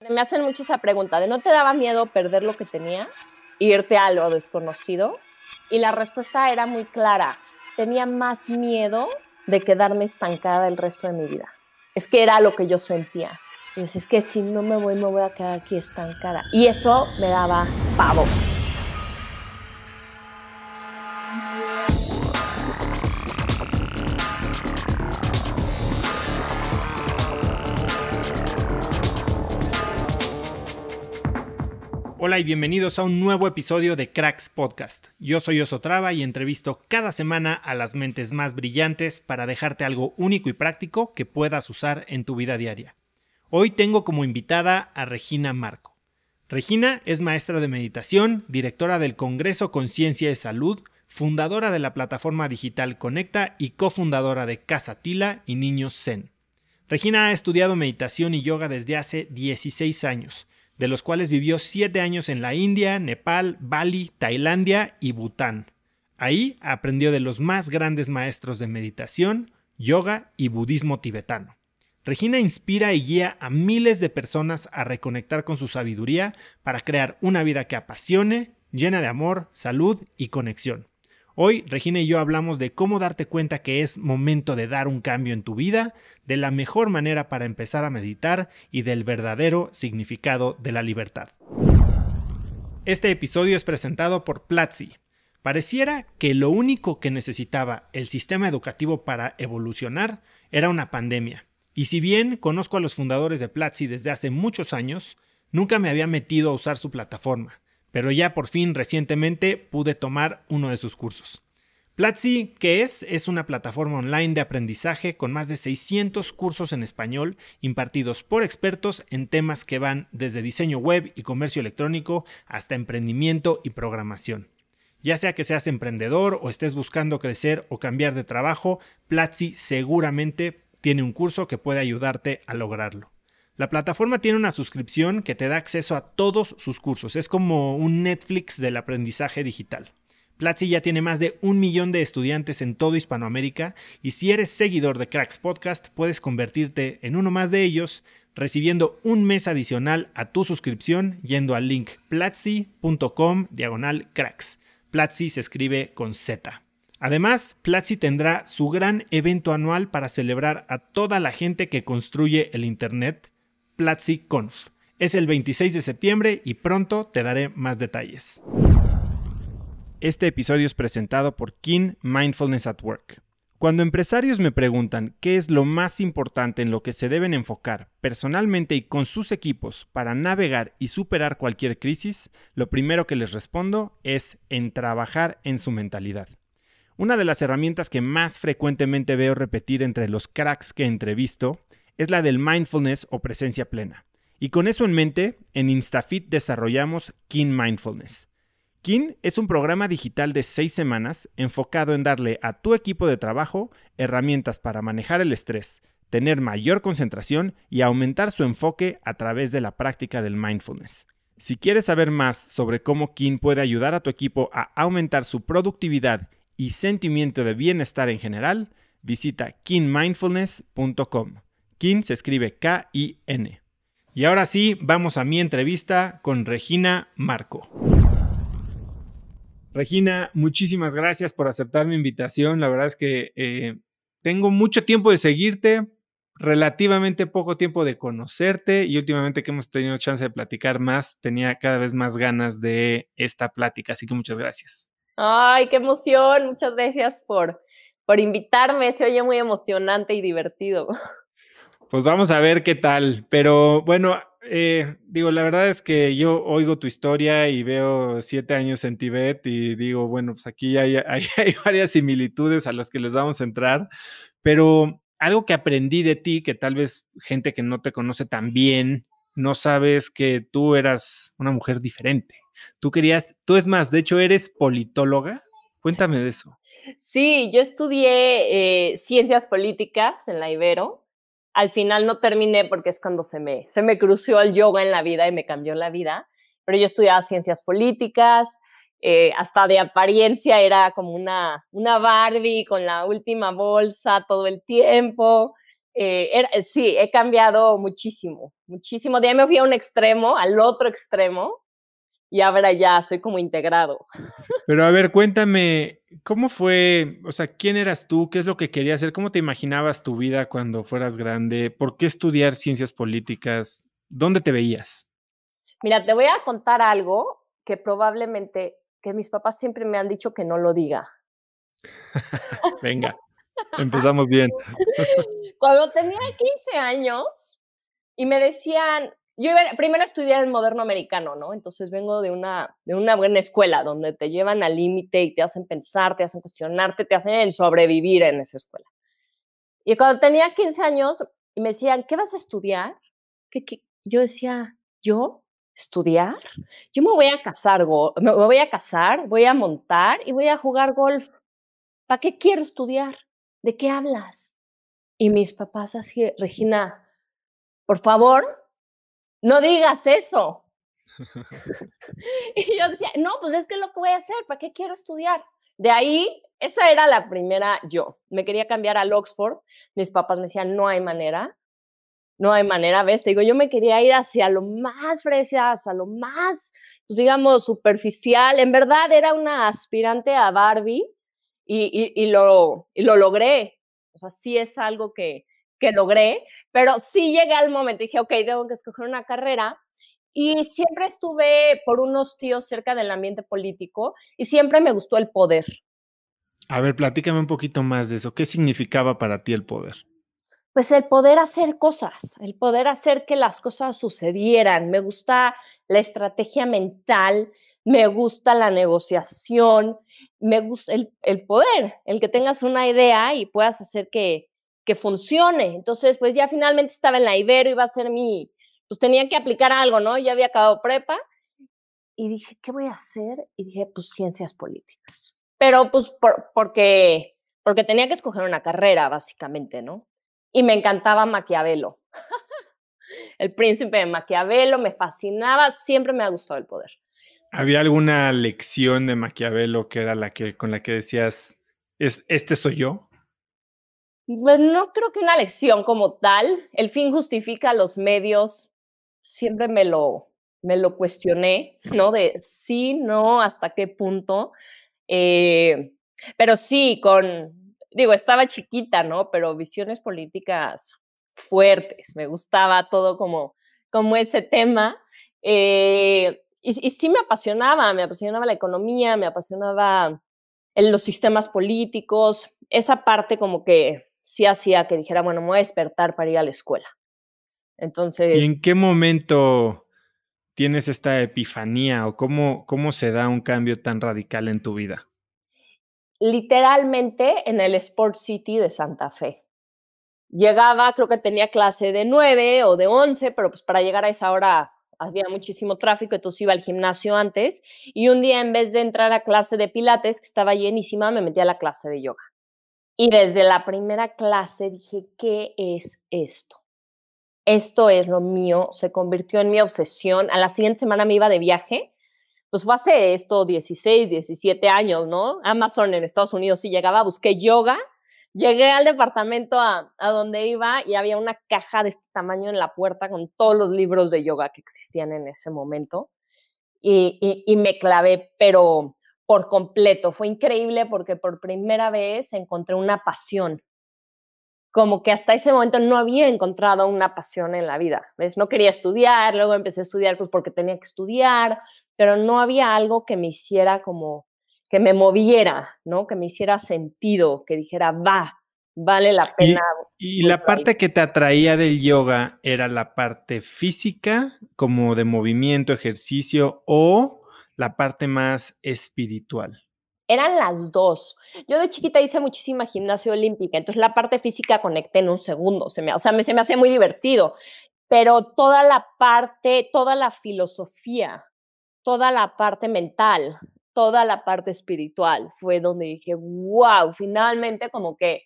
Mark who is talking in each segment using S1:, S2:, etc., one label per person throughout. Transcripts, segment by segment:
S1: Me hacen mucho esa pregunta de ¿no te daba miedo perder lo que tenías? Irte a lo desconocido. Y la respuesta era muy clara. Tenía más miedo de quedarme estancada el resto de mi vida. Es que era lo que yo sentía. Y es que si no me voy, me voy a quedar aquí estancada. Y eso me daba pavor.
S2: y bienvenidos a un nuevo episodio de Cracks Podcast. Yo soy Osotrava y entrevisto cada semana a las mentes más brillantes para dejarte algo único y práctico que puedas usar en tu vida diaria. Hoy tengo como invitada a Regina Marco. Regina es maestra de meditación, directora del Congreso Conciencia y Salud, fundadora de la plataforma digital Conecta y cofundadora de Casa Tila y Niños Zen. Regina ha estudiado meditación y yoga desde hace 16 años de los cuales vivió siete años en la India, Nepal, Bali, Tailandia y Bután. Ahí aprendió de los más grandes maestros de meditación, yoga y budismo tibetano. Regina inspira y guía a miles de personas a reconectar con su sabiduría para crear una vida que apasione, llena de amor, salud y conexión. Hoy Regina y yo hablamos de cómo darte cuenta que es momento de dar un cambio en tu vida, de la mejor manera para empezar a meditar y del verdadero significado de la libertad. Este episodio es presentado por Platzi. Pareciera que lo único que necesitaba el sistema educativo para evolucionar era una pandemia. Y si bien conozco a los fundadores de Platzi desde hace muchos años, nunca me había metido a usar su plataforma pero ya por fin recientemente pude tomar uno de sus cursos. Platzi, ¿qué es? Es una plataforma online de aprendizaje con más de 600 cursos en español impartidos por expertos en temas que van desde diseño web y comercio electrónico hasta emprendimiento y programación. Ya sea que seas emprendedor o estés buscando crecer o cambiar de trabajo, Platzi seguramente tiene un curso que puede ayudarte a lograrlo. La plataforma tiene una suscripción que te da acceso a todos sus cursos. Es como un Netflix del aprendizaje digital. Platzi ya tiene más de un millón de estudiantes en todo Hispanoamérica y si eres seguidor de Cracks Podcast puedes convertirte en uno más de ellos recibiendo un mes adicional a tu suscripción yendo al link platzi.com diagonal cracks. Platzi se escribe con Z. Además, Platzi tendrá su gran evento anual para celebrar a toda la gente que construye el Internet PlatziConf. Es el 26 de septiembre y pronto te daré más detalles. Este episodio es presentado por Keen Mindfulness at Work. Cuando empresarios me preguntan qué es lo más importante en lo que se deben enfocar personalmente y con sus equipos para navegar y superar cualquier crisis, lo primero que les respondo es en trabajar en su mentalidad. Una de las herramientas que más frecuentemente veo repetir entre los cracks que entrevisto es la del mindfulness o presencia plena. Y con eso en mente, en InstaFit desarrollamos Kin Mindfulness. Kin es un programa digital de seis semanas enfocado en darle a tu equipo de trabajo herramientas para manejar el estrés, tener mayor concentración y aumentar su enfoque a través de la práctica del mindfulness. Si quieres saber más sobre cómo Kin puede ayudar a tu equipo a aumentar su productividad y sentimiento de bienestar en general, visita kinmindfulness.com. Kin se escribe K-I-N. Y ahora sí, vamos a mi entrevista con Regina Marco. Regina, muchísimas gracias por aceptar mi invitación. La verdad es que eh, tengo mucho tiempo de seguirte, relativamente poco tiempo de conocerte y últimamente que hemos tenido chance de platicar más, tenía cada vez más ganas de esta plática. Así que muchas gracias.
S1: Ay, qué emoción. Muchas gracias por, por invitarme. Se oye muy emocionante y divertido.
S2: Pues vamos a ver qué tal, pero bueno, eh, digo, la verdad es que yo oigo tu historia y veo siete años en Tibet y digo, bueno, pues aquí hay, varias similitudes a las que les vamos a entrar, pero algo que aprendí de ti, que tal vez gente que no te conoce tan bien, no sabes que tú eras una mujer diferente. Tú querías, tú es más, de hecho eres politóloga. Cuéntame de eso.
S1: Sí, yo estudié eh, ciencias políticas en la Ibero al final no terminé porque es cuando se me, se me crució el yoga en la vida y me cambió la vida. Pero yo estudiaba ciencias políticas, eh, hasta de apariencia era como una, una Barbie con la última bolsa todo el tiempo. Eh, eh, sí, he cambiado muchísimo, muchísimo. De ahí me fui a un extremo, al otro extremo, y ahora ya soy como integrado.
S2: Pero a ver, cuéntame, ¿cómo fue? O sea, ¿quién eras tú? ¿Qué es lo que querías hacer? ¿Cómo te imaginabas tu vida cuando fueras grande? ¿Por qué estudiar ciencias políticas? ¿Dónde te veías?
S1: Mira, te voy a contar algo que probablemente, que mis papás siempre me han dicho que no lo diga.
S2: Venga, empezamos bien.
S1: cuando tenía 15 años y me decían, yo primero estudié el moderno americano, ¿no? Entonces vengo de una, de una buena escuela donde te llevan al límite y te hacen pensar, te hacen cuestionarte, te hacen sobrevivir en esa escuela. Y cuando tenía 15 años, y me decían, ¿qué vas a estudiar? Que Yo decía, ¿yo? ¿Estudiar? Yo me voy a casar, me voy a casar, voy a montar y voy a jugar golf. ¿Para qué quiero estudiar? ¿De qué hablas? Y mis papás así, Regina, por favor, no digas eso. y yo decía, no, pues es que lo que voy a hacer, ¿para qué quiero estudiar? De ahí, esa era la primera yo. Me quería cambiar al Oxford. Mis papás me decían, no hay manera, no hay manera, ¿ves? Te digo, yo me quería ir hacia lo más fresca, hacia lo más, pues digamos, superficial. En verdad era una aspirante a Barbie y, lo, y lo logré. O sea, sí es algo que, que logré, pero sí llegué al momento, dije, ok, tengo que escoger una carrera. Y siempre estuve por unos tíos cerca del ambiente político y siempre me gustó el poder.
S2: A ver, platícame un poquito más de eso. ¿Qué significaba para ti el poder?
S1: Pues el poder hacer cosas, el poder hacer que las cosas sucedieran. Me gusta la estrategia mental, me gusta la negociación, me gusta el poder, el que tengas una idea y puedas hacer que, que funcione. Entonces, pues ya finalmente estaba en la Ibero, iba a ser mi, pues tenía que aplicar algo, ¿no? Ya había acabado prepa y dije, ¿qué voy a hacer? Y dije, pues ciencias políticas. Pero pues por, porque, porque tenía que escoger una carrera, básicamente, ¿no? Y me encantaba Maquiavelo. el príncipe de Maquiavelo me fascinaba, siempre me ha gustado el poder.
S2: ¿Había alguna lección de Maquiavelo que era la que con la que decías, es, este soy yo?
S1: Pues, no creo que una lección como tal. El fin justifica los medios. Siempre me lo, me lo cuestioné, ¿no? De sí, no, hasta qué punto. Eh, pero sí, con, digo, estaba chiquita, ¿no? Pero visiones políticas fuertes. Me gustaba todo como, como ese tema. Eh, y, sí me apasionaba, me apasionaba la economía, me apasionaba eh, los sistemas políticos, esa parte como que sí hacía que dijera, bueno, me voy a despertar para ir a la escuela. Entonces... ¿Y en
S2: qué momento tienes esta epifanía o cómo, cómo se da un cambio tan radical en tu vida?
S1: Literalmente en el Sport City de Santa Fe. Llegaba, creo que tenía clase de 9 o de 11, pero pues para llegar a esa hora había muchísimo tráfico, entonces iba al gimnasio antes y un día en vez de entrar a clase de pilates, que estaba llenísima, me metí a la clase de yoga. Y desde la primera clase dije, ¿qué es esto? Esto es lo mío, se convirtió en mi obsesión. A la siguiente semana me iba de viaje, pues fue hace esto 16, 17 años, ¿no? Amazon en Estados Unidos sí llegaba, busqué yoga, llegué al departamento a, donde iba y había una caja de este tamaño en la puerta con todos los libros de yoga que existían en ese momento. y, me clavé, pero por completo. Fue increíble porque por primera vez encontré una pasión. Como que hasta ese momento no había encontrado una pasión en la vida. ¿ves? No quería estudiar, luego empecé a estudiar pues porque tenía que estudiar, pero no había algo que me hiciera como que me moviera, ¿no? Que me hiciera sentido, que dijera, va, vale la pena.
S2: ¿Y, la parte que te atraía del yoga era la parte física, como de movimiento, ejercicio, o la parte más espiritual?
S1: Eran las dos. Yo de chiquita hice muchísima gimnasia olímpica, entonces la parte física conecté en un segundo, se me, o sea, se me hace muy divertido, pero toda la parte, toda la filosofía, toda la parte mental, toda la parte espiritual fue donde dije, wow, finalmente como que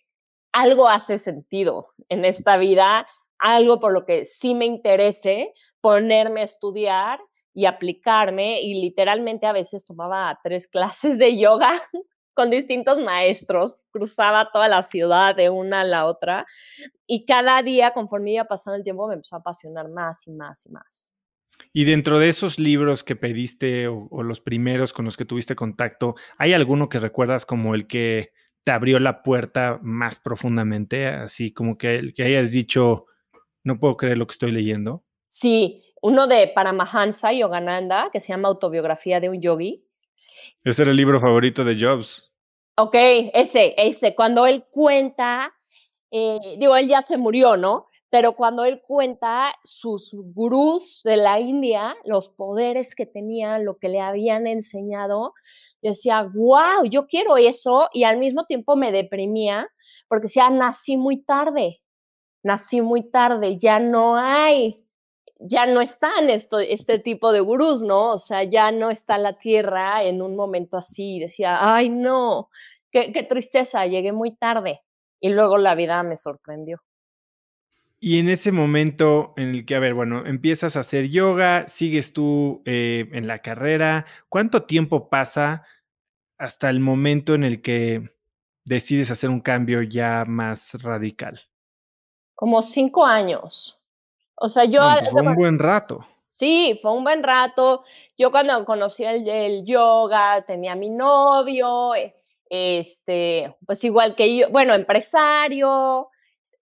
S1: algo hace sentido en esta vida, algo por lo que sí me interese ponerme a estudiar y aplicarme y literalmente a veces tomaba tres clases de yoga con distintos maestros, cruzaba toda la ciudad de una a la otra y cada día conforme iba pasando el tiempo me empezó a apasionar más y más y más.
S2: Y dentro de esos libros que pediste o, los primeros con los que tuviste contacto, ¿hay alguno que recuerdas como el que te abrió la puerta más profundamente? Así como que, el que hayas dicho, no puedo creer lo que estoy leyendo.
S1: Sí, uno de Paramahansa Yogananda, que se llama Autobiografía de un Yogi.
S2: Ese era el libro favorito de Jobs.
S1: Ok, ese, ese. Cuando él cuenta, eh, digo, él ya se murió, ¿no? Pero cuando él cuenta sus gurus de la India, los poderes que tenía, lo que le habían enseñado, yo decía, wow, yo quiero eso. Y al mismo tiempo me deprimía porque decía, nací muy tarde, nací muy tarde, ya no hay ya no están esto, este tipo de gurús, ¿no? O sea, ya no está la tierra en un momento así. Decía, ay, no, qué, tristeza, llegué muy tarde. Y luego la vida me sorprendió.
S2: Y en ese momento en el que, a ver, bueno, empiezas a hacer yoga, sigues tú eh, en la carrera, ¿cuánto tiempo pasa hasta el momento en el que decides hacer un cambio ya más radical?
S1: Como cinco años. O sea, yo... fue un buen rato. Sí, fue un buen rato. Yo cuando conocí el, yoga, tenía a mi novio, eh, este, pues igual que yo, bueno, empresario,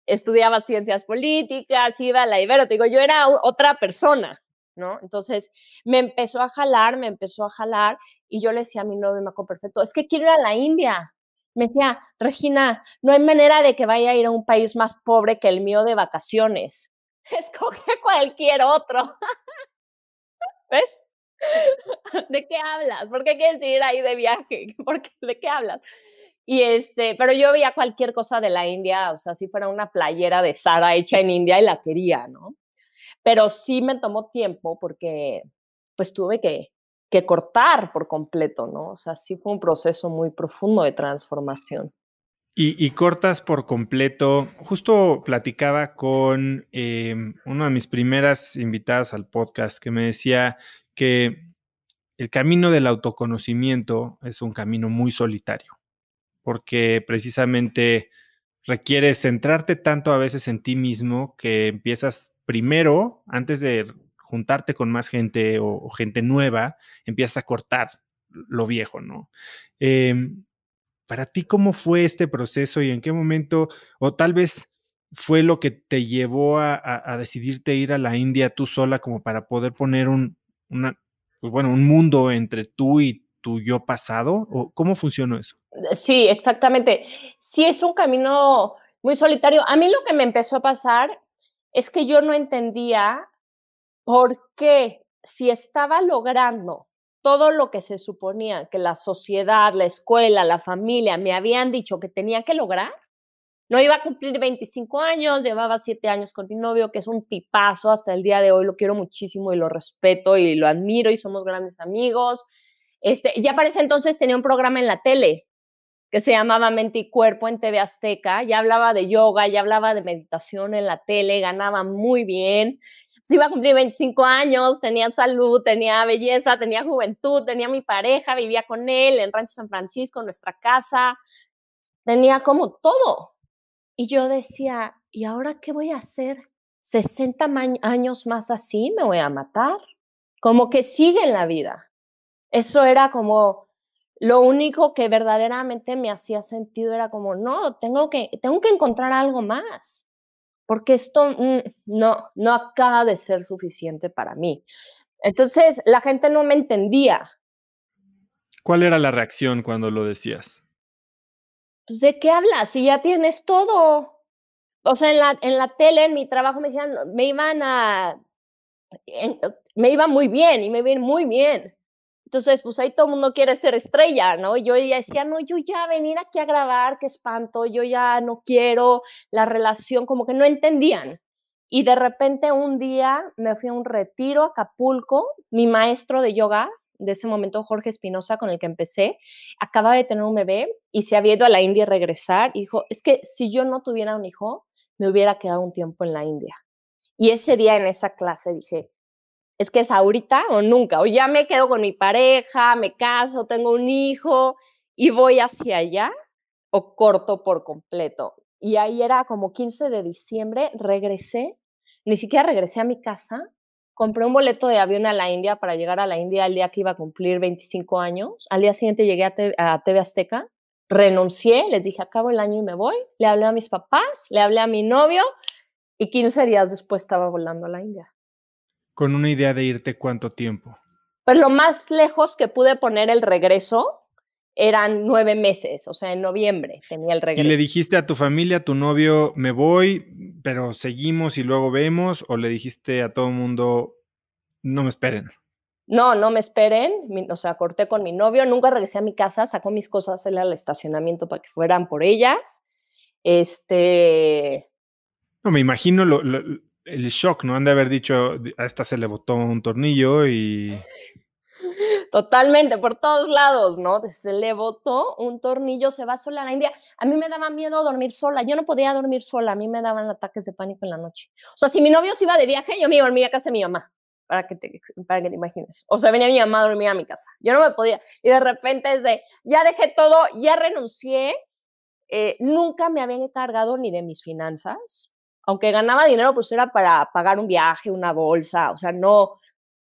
S1: estudiaba ciencias políticas, iba a la Ibero, te digo, yo era otra persona, ¿no? Entonces me empezó a jalar, me empezó a jalar y yo le decía a mi novio, me perfecto, es que quiero ir a la India. Me decía, Regina, no hay manera de que vaya a ir a un país más pobre que el mío de vacaciones. escoge cualquier otro. ¿Ves? ¿De qué hablas? ¿Por qué quieres ir ahí de viaje? ¿Por qué? ¿De qué hablas? Y este, pero yo veía cualquier cosa de la India, o sea, si fuera una playera de Sara hecha en India y la quería, ¿no? Pero sí me tomó tiempo porque pues tuve que, que cortar por completo, ¿no? O sea, sí fue un proceso muy profundo de transformación.
S2: Y, cortas por completo. Justo platicaba con eh, una de mis primeras invitadas al podcast que me decía que el camino del autoconocimiento es un camino muy solitario, porque precisamente requiere centrarte tanto a veces en ti mismo que empiezas primero, antes de juntarte con más gente o, gente nueva, empiezas a cortar lo viejo, ¿no? Em, para ti, ¿cómo fue este proceso y en qué momento, o tal vez fue lo que te llevó a, decidirte ir a la India tú sola como para poder poner un, pues bueno, un mundo entre tú y tu yo pasado? ¿O ¿Cómo funcionó eso?
S1: Eh, sí, exactamente. Sí, es un camino muy solitario. A mí lo que me empezó a pasar es que yo no entendía por qué si estaba logrando todo lo que se suponía que la sociedad, la escuela, la familia me habían dicho que tenía que lograr, no iba a cumplir 25 años, llevaba 7 años con mi novio, que es un tipazo hasta el día de hoy, lo quiero muchísimo y lo respeto y lo admiro y somos grandes amigos. Este, ya para ese entonces tenía un programa en la tele que se llamaba Mente y Cuerpo en TV Azteca, ya hablaba de yoga, ya hablaba de meditación en la tele, ganaba muy bien, pues iba a cumplir 25 años, tenía salud, tenía belleza, tenía juventud, tenía mi pareja, vivía con él en Rancho San Francisco, en nuestra casa, tenía como todo. Y yo decía, ¿y ahora qué voy a hacer? 60 años más así, me voy a matar. Como que sigue en la vida. Eso era como lo único que verdaderamente me hacía sentido era como, no, tengo que, tengo que encontrar algo más porque esto mm, no, no acaba de ser suficiente para mí. Entonces, la gente no me entendía.
S2: ¿Cuál era la reacción cuando lo decías?
S1: Pues, ¿de qué hablas? Si ya tienes todo. O sea, en la, en la tele, en mi trabajo, me decían, me iban a... me iba muy bien y me iba muy bien. Entonces, pues ahí todo el mundo quiere ser estrella, ¿no? yo ya decía, no, yo ya venir aquí a grabar, qué espanto, yo ya no quiero la relación, como que no entendían. Y de repente un día me fui a un retiro a Acapulco, mi maestro de yoga, de ese momento Jorge Espinosa, con el que empecé, acaba de tener un bebé y se había ido a la India a regresar y dijo, es que si yo no tuviera un hijo, me hubiera quedado un tiempo en la India. Y ese día en esa clase dije, es que es ahorita o nunca, o ya me quedo con mi pareja, me caso, tengo un hijo y voy hacia allá, o corto por completo. Y ahí era como 15 de diciembre, regresé, ni siquiera regresé a mi casa, compré un boleto de avión a la India para llegar a la India al día que iba a cumplir 25 años, al día siguiente llegué a, TV Azteca, renuncié, les dije, acabo el año y me voy, le hablé a mis papás, le hablé a mi novio y 15 días después estaba volando a la India.
S2: Con una idea de irte cuánto tiempo.
S1: Pues lo más lejos que pude poner el regreso eran nueve meses, o sea, en noviembre tenía el regreso. ¿Y le
S2: dijiste a tu familia, a tu novio, me voy, pero seguimos y luego vemos? ¿O le dijiste a todo el mundo, no me esperen?
S1: No, no me esperen, o sea, corté con mi novio, nunca regresé a mi casa, sacó mis cosas él al estacionamiento para que fueran por ellas. Este.
S2: No, me imagino lo, el shock, ¿no? Han de haber dicho, a esta se le botó un tornillo y...
S1: Totalmente, por todos lados, ¿no? Se le botó un tornillo, se va sola a la India. A mí me daba miedo dormir sola, yo no podía dormir sola, a mí me daban ataques de pánico en la noche. O sea, si mi novio se iba de viaje, yo me iba a dormir a casa de mi mamá, para que te, imagines. O sea, venía mi mamá a dormir a mi casa, yo no me podía. Y de repente es de, ya dejé todo, ya renuncié, eh, nunca me habían encargado ni de mis finanzas, aunque ganaba dinero, pues era para pagar un viaje, una bolsa, o sea, no,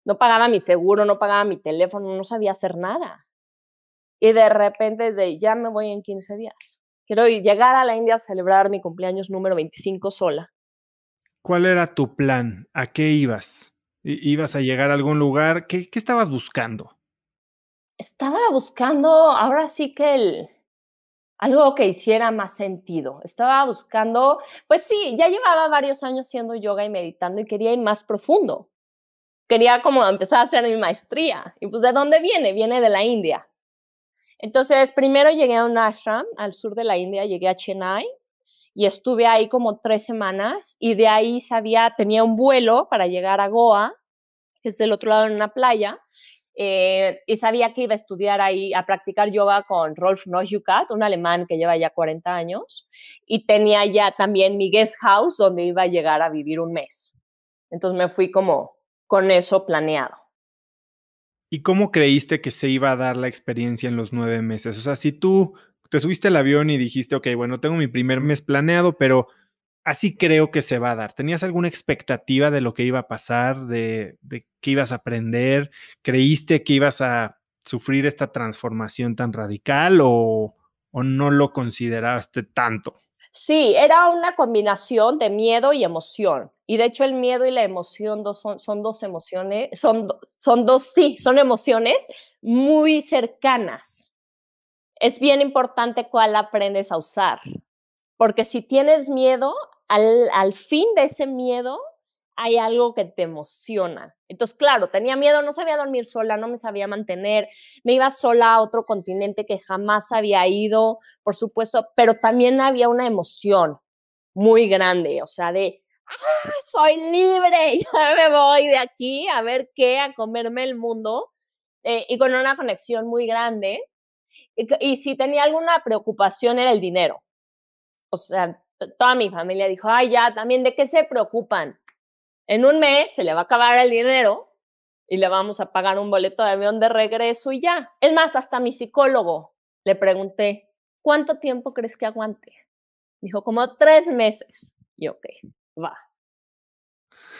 S1: no pagaba mi seguro, no pagaba mi teléfono, no sabía hacer nada. Y de repente ya me voy en 15 días. Quiero llegar a la India a celebrar mi cumpleaños número 25
S2: sola. ¿Cuál era tu plan? ¿A qué ibas? ¿Ibas a llegar a algún lugar? ¿Qué, qué estabas buscando?
S1: Estaba buscando ahora sí que el, algo que hiciera más sentido. Estaba buscando, pues sí, ya llevaba varios años haciendo yoga y meditando y quería ir más profundo. Quería como empezar a hacer mi maestría. Y pues, ¿de dónde viene? Viene de la India. Entonces, primero llegué a un ashram al sur de la India, llegué a Chennai y estuve ahí como tres semanas y de ahí sabía, tenía un vuelo para llegar a Goa, que es del otro lado en una playa, eh, y sabía que iba a estudiar ahí, a practicar yoga con Rolf Nojukat, un alemán que lleva ya 40 años, y tenía ya también mi guest house donde iba a llegar a vivir un mes. Entonces me fui como con eso planeado.
S2: ¿Y cómo creíste que se iba a dar la experiencia en los nueve meses? O sea, si tú te subiste al avión y dijiste, ok, bueno, tengo mi primer mes planeado, pero así creo que se va a dar. ¿Tenías alguna expectativa de lo que iba a pasar, de, qué ibas a aprender? ¿Creíste que ibas a sufrir esta transformación tan radical o, no lo consideraste tanto?
S1: Sí, era una combinación de miedo y emoción. Y de hecho el miedo y la emoción son, dos emociones, son, son dos, sí, son emociones muy cercanas. Es bien importante cuál aprendes a usar, porque si tienes miedo, al, fin de ese miedo hay algo que te emociona. Entonces, claro, tenía miedo, no sabía dormir sola, no me sabía mantener, me iba sola a otro continente que jamás había ido, por supuesto, pero también había una emoción muy grande, o sea, de, ah, soy libre! Ya me voy de aquí a ver qué, a comerme el mundo, eh, y con una conexión muy grande. Y, y si tenía alguna preocupación era el dinero. O sea, toda mi familia dijo, ay, ya, también, ¿de qué se preocupan? En un mes se le va a acabar el dinero y le vamos a pagar un boleto de avión de regreso y ya. Es más, hasta mi psicólogo le pregunté, ¿cuánto tiempo crees que aguante? Dijo, como tres meses. Y ok, va.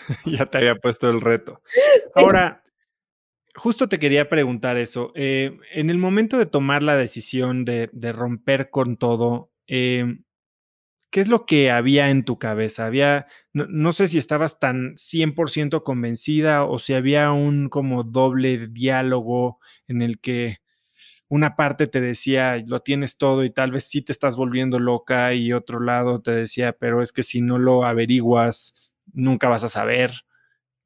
S2: ya te había puesto el reto. Ahora, justo te quería preguntar eso. Eh, en el momento de tomar la decisión de, romper con todo, em, ¿qué es lo que había en tu cabeza? Había, no, sé si estabas tan 100% convencida o si había un como doble diálogo en el que una parte te decía, lo tienes todo y tal vez sí te estás volviendo loca y otro lado te decía, pero es que si no lo averiguas, nunca vas a saber.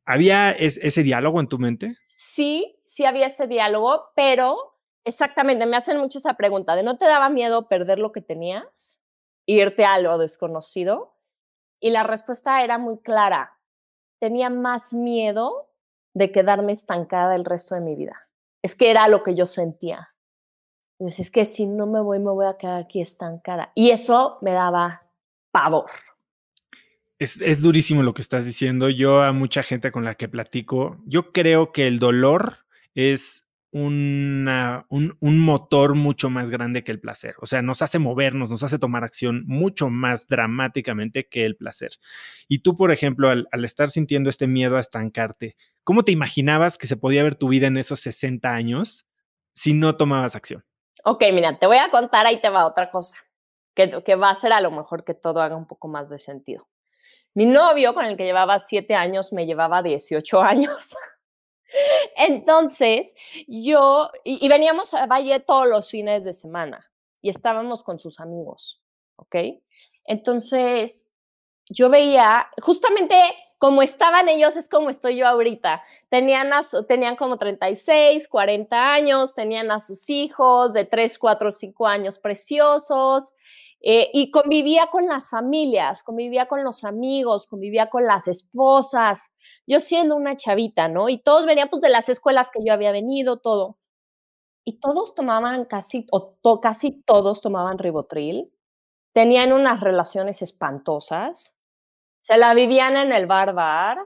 S2: ¿Había ese diálogo en tu mente?
S1: Sí, sí había ese diálogo, pero exactamente, me hacen mucho esa pregunta de no te daba miedo perder lo que tenías irte a lo desconocido? Y la respuesta era muy clara. Tenía más miedo de quedarme estancada el resto de mi vida. Es que era lo que yo sentía. es que si no me voy, me voy a quedar aquí estancada. Y eso me daba pavor.
S2: Es, es, durísimo lo que estás diciendo. Yo a mucha gente con la que platico, yo creo que el dolor es un, motor mucho más grande que el placer. O sea, nos hace movernos, nos hace tomar acción mucho más dramáticamente que el placer. Y tú, por ejemplo, al, estar sintiendo este miedo a estancarte, ¿cómo te imaginabas que se podía ver tu vida en esos 60 años si no tomabas acción?
S1: Ok, mira, te voy a contar, ahí te va otra cosa, que, que va a ser a lo mejor que todo haga un poco más de sentido. Mi novio, con el que llevaba 7 años, me llevaba 18 años. Entonces, yo, y, veníamos a Valle todos los fines de semana y estábamos con sus amigos, ¿ok? Entonces, yo veía, justamente como estaban ellos, es como estoy yo ahorita. Tenían, a, tenían como 36, 40 años, tenían a sus hijos de 3, 4, 5 años preciosos eh, y convivía con las familias, convivía con los amigos, convivía con las esposas, yo siendo una chavita, ¿no? Y todos venían pues de las escuelas que yo había venido, todo. Y todos tomaban casi, o casi todos tomaban ribotril, tenían unas relaciones espantosas, se la vivían en el bar bar.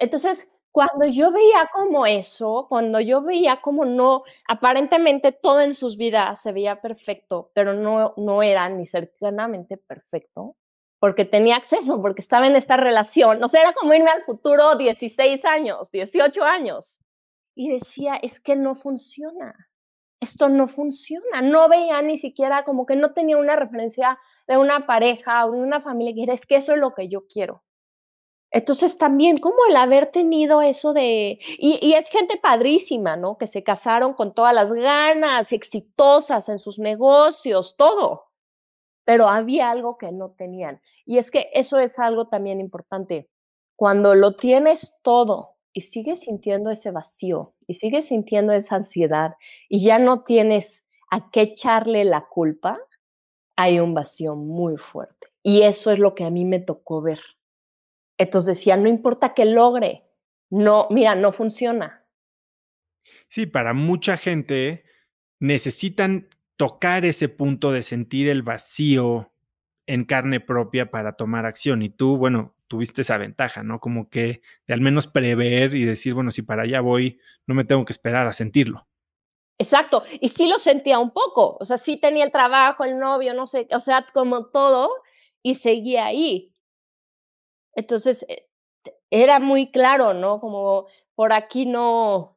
S1: Entonces, cuando yo veía como eso, cuando yo veía como no, aparentemente todo en sus vidas se veía perfecto, pero no, no era ni cercanamente perfecto, porque tenía acceso, porque estaba en esta relación, no sé, era como irme al futuro 16 años, 18 años. Y decía, es que no funciona, esto no funciona, no veía ni siquiera como que no tenía una referencia de una pareja o de una familia que era, es que eso es lo que yo quiero. Entonces también como el haber tenido eso de, y, es gente padrísima, ¿no? Que se casaron con todas las ganas, exitosas en sus negocios, todo, pero había algo que no tenían. Y es que eso es algo también importante. Cuando lo tienes todo y sigues sintiendo ese vacío y sigues sintiendo esa ansiedad y ya no tienes a qué echarle la culpa, hay un vacío muy fuerte. Y eso es lo que a mí me tocó ver entonces decía, no importa que logre, no, mira, no funciona.
S2: Sí, para mucha gente necesitan tocar ese punto de sentir el vacío en carne propia para tomar acción. Y tú, bueno, tuviste esa ventaja, ¿no? Como que de al menos prever y decir, bueno, si para allá voy, no me tengo que esperar a sentirlo.
S1: Exacto, y sí lo sentía un poco, o sea, sí tenía el trabajo, el novio, no sé, o sea, como todo, y seguía ahí. Entonces, eh, era muy claro, ¿no? Como por aquí no,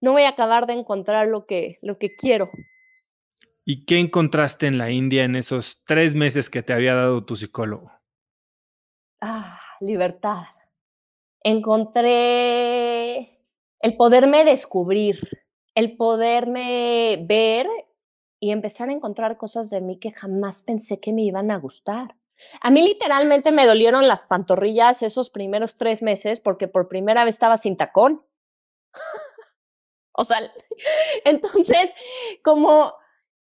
S1: no voy a acabar de encontrar lo que, lo que quiero.
S2: ¿Y qué encontraste en la India en esos tres meses que te había dado tu psicólogo?
S1: Ah, libertad. Encontré el poderme descubrir, el poderme ver y empezar a encontrar cosas de mí que jamás pensé que me iban a gustar. A mí literalmente me dolieron las pantorrillas esos primeros tres meses porque por primera vez estaba sin tacón. o sea, entonces, como,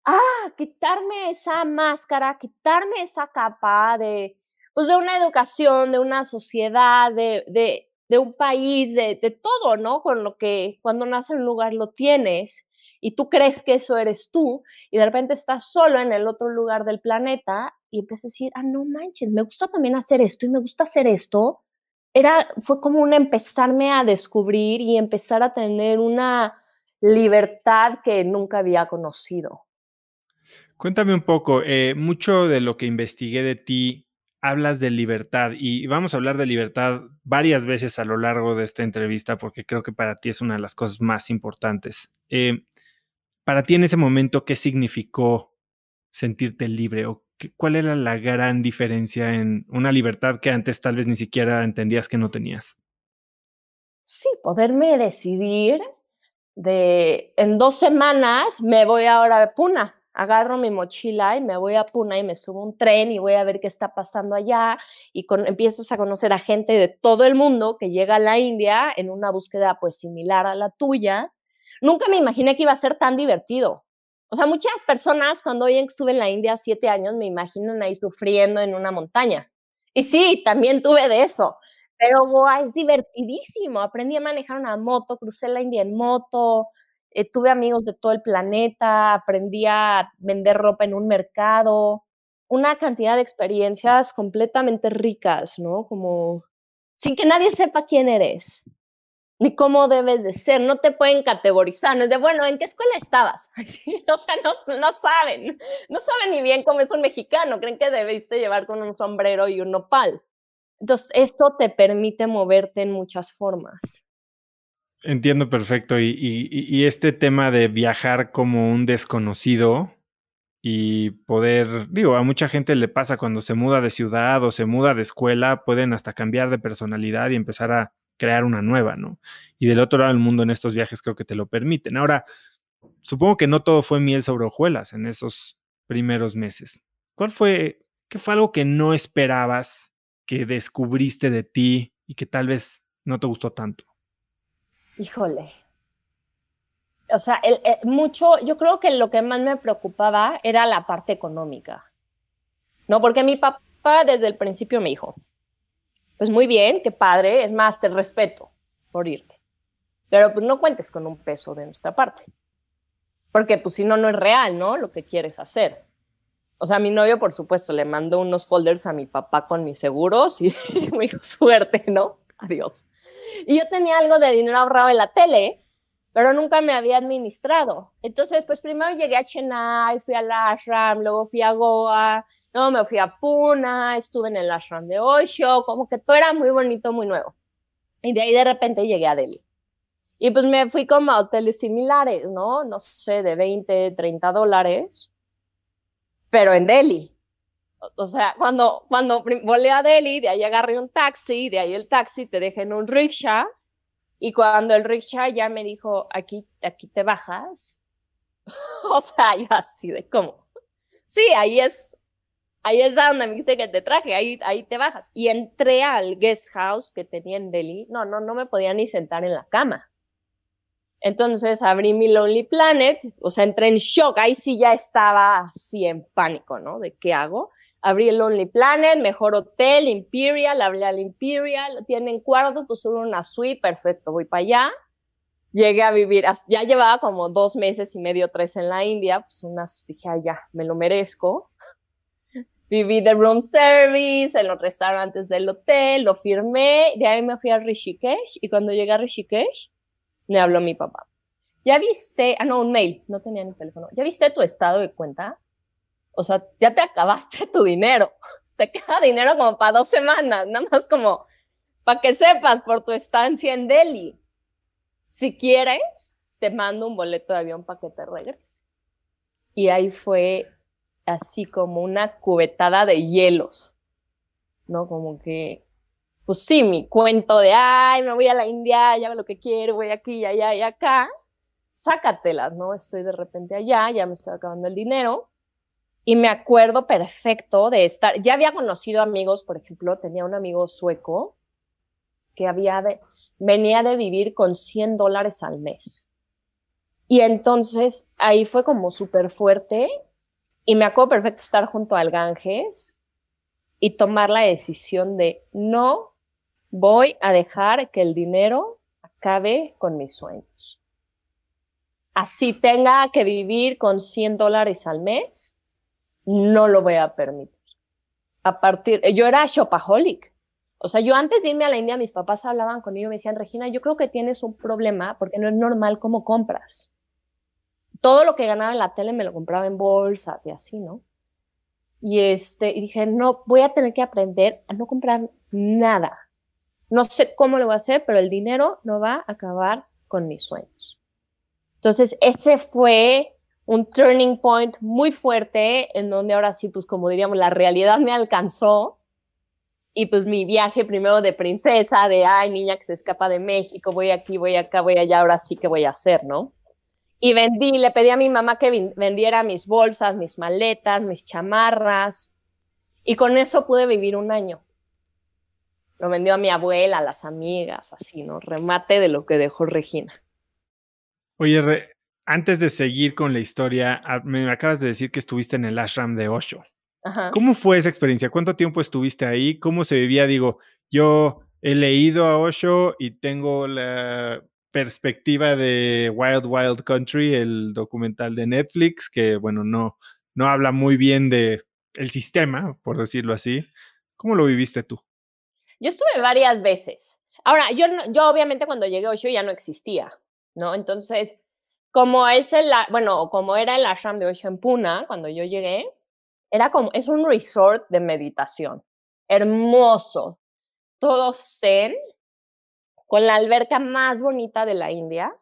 S1: ah, quitarme esa máscara, quitarme esa capa de, pues, de una educación, de una sociedad, de, de, un país, de, de todo, ¿no? Con lo que cuando nace un lugar lo tienes y tú crees que eso eres tú y de repente estás solo en el otro lugar del planeta y empecé a decir, ah, no manches, me gusta también hacer esto y me gusta hacer esto. Era, fue como un empezarme a descubrir y empezar a tener una libertad que nunca había conocido.
S2: Cuéntame un poco, eh, mucho de lo que investigué de ti hablas de libertad y vamos a hablar de libertad varias veces a lo largo de esta entrevista porque creo que para ti es una de las cosas más importantes. Eh, para ti en ese momento, ¿qué significó sentirte libre ¿cuál era la gran diferencia en una libertad que antes tal vez ni siquiera entendías que no tenías?
S1: Sí, poderme decidir de en dos semanas me voy ahora a Puna, agarro mi mochila y me voy a Puna y me subo un tren y voy a ver qué está pasando allá y empiezas a conocer a gente de todo el mundo que llega a la India en una búsqueda pues similar a la tuya. Nunca me imaginé que iba a ser tan divertido. O sea, muchas personas cuando hoy estuve en la India siete años me imaginan ahí sufriendo en una montaña. Y sí, también tuve de eso. Pero es divertidísimo. Aprendí a manejar una moto, crucé la India en moto, eh, tuve amigos de todo el planeta, aprendí a vender ropa en un mercado. Una cantidad de experiencias completamente ricas, ¿no? Como sin que nadie sepa quién eres ni cómo debes de ser, no te pueden categorizar, no es de, bueno, ¿en qué escuela estabas? o sea, no, saben, no saben ni bien cómo es un mexicano, creen que debiste llevar con un sombrero y un nopal. Entonces, esto te permite moverte en muchas formas.
S2: Entiendo perfecto, y, y este tema de viajar como un desconocido y poder, digo, a mucha gente le pasa cuando se muda de ciudad o se muda de escuela, pueden hasta cambiar de personalidad y empezar a crear una nueva, ¿no? Y del otro lado del mundo en estos viajes creo que te lo permiten. Ahora, supongo que no todo fue miel sobre hojuelas en esos primeros meses. ¿Cuál fue, qué fue algo que no esperabas, que descubriste de ti y que tal vez no te gustó tanto?
S1: Híjole. O sea, eh, mucho, yo creo que lo que más me preocupaba era la parte económica. No, porque mi papá desde el principio me dijo, pues muy bien, qué padre, es más, te respeto por irte. Pero pues no cuentes con un peso de nuestra parte. Porque pues si no, no es real, ¿no? Lo que quieres hacer. O sea, mi novio, por supuesto, le mandó unos folders a mi papá con mis seguros y me dijo, suerte, ¿no? Adiós. Y yo tenía algo de dinero ahorrado en la tele, pero nunca me había administrado. Entonces, pues primero llegué a Chennai, fui al ashram, luego fui a Goa, no me fui a Puna estuve en el ashram de Osho, como que todo era muy bonito, muy nuevo. Y de ahí de repente llegué a Delhi. Y pues me fui como a hoteles similares, ¿no? No sé, de 20, 30 dólares, pero en Delhi. O sea, cuando, cuando volé a Delhi, de ahí agarré un taxi, de ahí el taxi te dejé en un rickshaw y cuando el rickshaw ya me dijo, aquí, aquí te bajas, o sea, yo así de cómo. Sí, ahí es, ahí es donde me dijiste que te traje, ahí, ahí te bajas. Y entré al guest house que tenía en Delhi. No, no, no me podía ni sentar en la cama. Entonces abrí mi Lonely Planet, o sea, entré en shock, ahí sí ya estaba así en pánico, ¿no? De qué hago abrí el Only Planet, mejor hotel, Imperial, hablé al Imperial, tienen cuarto, pues solo una suite, perfecto, voy para allá. Llegué a vivir, ya llevaba como dos meses y medio, tres en la India, pues unas, dije, allá, ya, me lo merezco. Viví de room service, en los restaurantes del hotel, lo firmé, de ahí me fui a Rishikesh y cuando llegué a Rishikesh me habló mi papá. ¿Ya viste? Ah, no, un mail, no tenía ni teléfono. ¿Ya viste tu estado de cuenta? o sea, ya te acabaste tu dinero, te queda dinero como para dos semanas, nada más como para que sepas por tu estancia en Delhi. Si quieres, te mando un boleto de avión para que te regreses. Y ahí fue así como una cubetada de hielos, ¿no? Como que, pues sí, mi cuento de, ay, me voy a la India, ya lo que quiero, voy aquí, allá y acá, sácatelas, ¿no? Estoy de repente allá, ya me estoy acabando el dinero, y me acuerdo perfecto de estar, ya había conocido amigos, por ejemplo, tenía un amigo sueco que había venía de vivir con 100 dólares al mes. Y entonces ahí fue como súper fuerte y me acuerdo perfecto estar junto al Ganges y tomar la decisión de no voy a dejar que el dinero acabe con mis sueños. Así tenga que vivir con 100 dólares al mes, no lo voy a permitir. A partir, eh, yo era shopaholic. O sea, yo antes de irme a la India, mis papás hablaban conmigo y me decían, Regina, yo creo que tienes un problema porque no es normal cómo compras. Todo lo que ganaba en la tele me lo compraba en bolsas y así, ¿no? Y, este, y dije, no, voy a tener que aprender a no comprar nada. No sé cómo lo voy a hacer, pero el dinero no va a acabar con mis sueños. Entonces, ese fue un turning point muy fuerte en donde ahora sí, pues como diríamos, la realidad me alcanzó y pues mi viaje primero de princesa, de, ay, niña que se escapa de México, voy aquí, voy acá, voy allá, ahora sí que voy a hacer, ¿no? Y vendí, le pedí a mi mamá que vendiera mis bolsas, mis maletas, mis chamarras y con eso pude vivir un año. Lo vendió a mi abuela, a las amigas, así, ¿no? Remate de lo que dejó Regina.
S2: Oye, antes de seguir con la historia, ah, me acabas de decir que estuviste en el ashram de Osho. ¿Cómo fue esa experiencia? ¿Cuánto tiempo estuviste ahí? ¿Cómo se vivía? Digo, yo he leído a Osho y tengo la perspectiva de Wild Wild Country, el documental de Netflix, que bueno, no, no habla muy bien de el sistema, por decirlo así. ¿Cómo lo viviste tú?
S1: Yo estuve varias veces. Ahora, yo, yo obviamente cuando llegué a Osho ya no existía, ¿no? Entonces, como es bueno, como era el ashram de Puna cuando yo llegué, era como, es un resort de meditación, hermoso, todo zen, con la alberca más bonita de la India.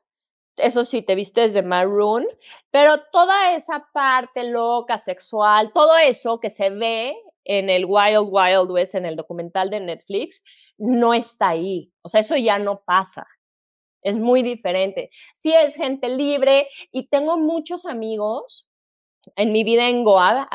S1: Eso sí, te viste de maroon, pero toda esa parte loca, sexual, todo eso que se ve en el Wild Wild West, en el documental de Netflix, no está ahí. O sea, eso ya no pasa es muy diferente. Sí es gente libre y tengo muchos amigos. En mi vida en Goa,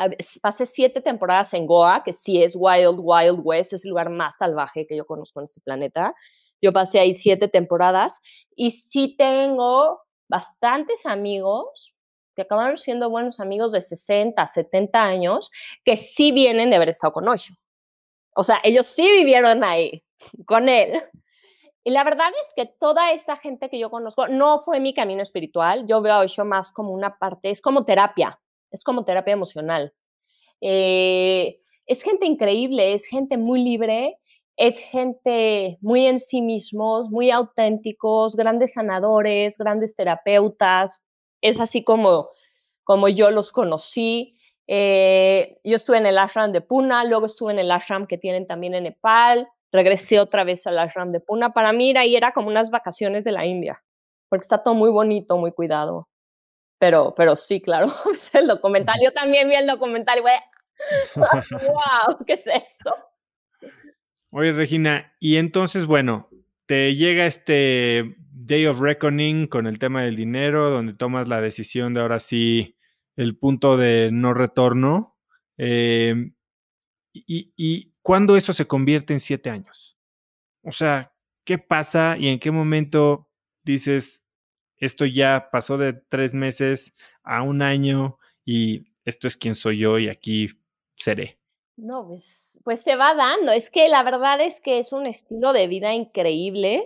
S1: pasé siete temporadas en Goa, que sí es Wild Wild West, es el lugar más salvaje que yo conozco en este planeta. Yo pasé ahí siete temporadas y sí tengo bastantes amigos que acabaron siendo buenos amigos de 60, 70 años, que sí vienen de haber estado con Ocho. O sea, ellos sí vivieron ahí, con él. Y la verdad es que toda esa gente que yo conozco no fue mi camino espiritual. Yo veo a Osho más como una parte, es como terapia, es como terapia emocional. Eh, es gente increíble, es gente muy libre, es gente muy en sí mismos, muy auténticos, grandes sanadores, grandes terapeutas. Es así como, como yo los conocí. Eh, yo estuve en el ashram de Puna, luego estuve en el ashram que tienen también en Nepal regresé otra vez a la Ram de Puna. Para mí era, ahí era como unas vacaciones de la India, porque está todo muy bonito, muy cuidado. Pero, pero sí, claro, el documental. Yo también vi el documental y wow, ah, ¿qué es esto?
S2: Oye, Regina, y entonces, bueno, te llega este Day of Reckoning con el tema del dinero, donde tomas la decisión de ahora sí el punto de no retorno. Eh, y ¿cuándo eso se convierte en siete años? O sea, ¿qué pasa y en qué momento dices, esto ya pasó de tres meses a un año y esto es quien soy yo y aquí seré?
S1: No, pues, pues se va dando. Es que la verdad es que es un estilo de vida increíble,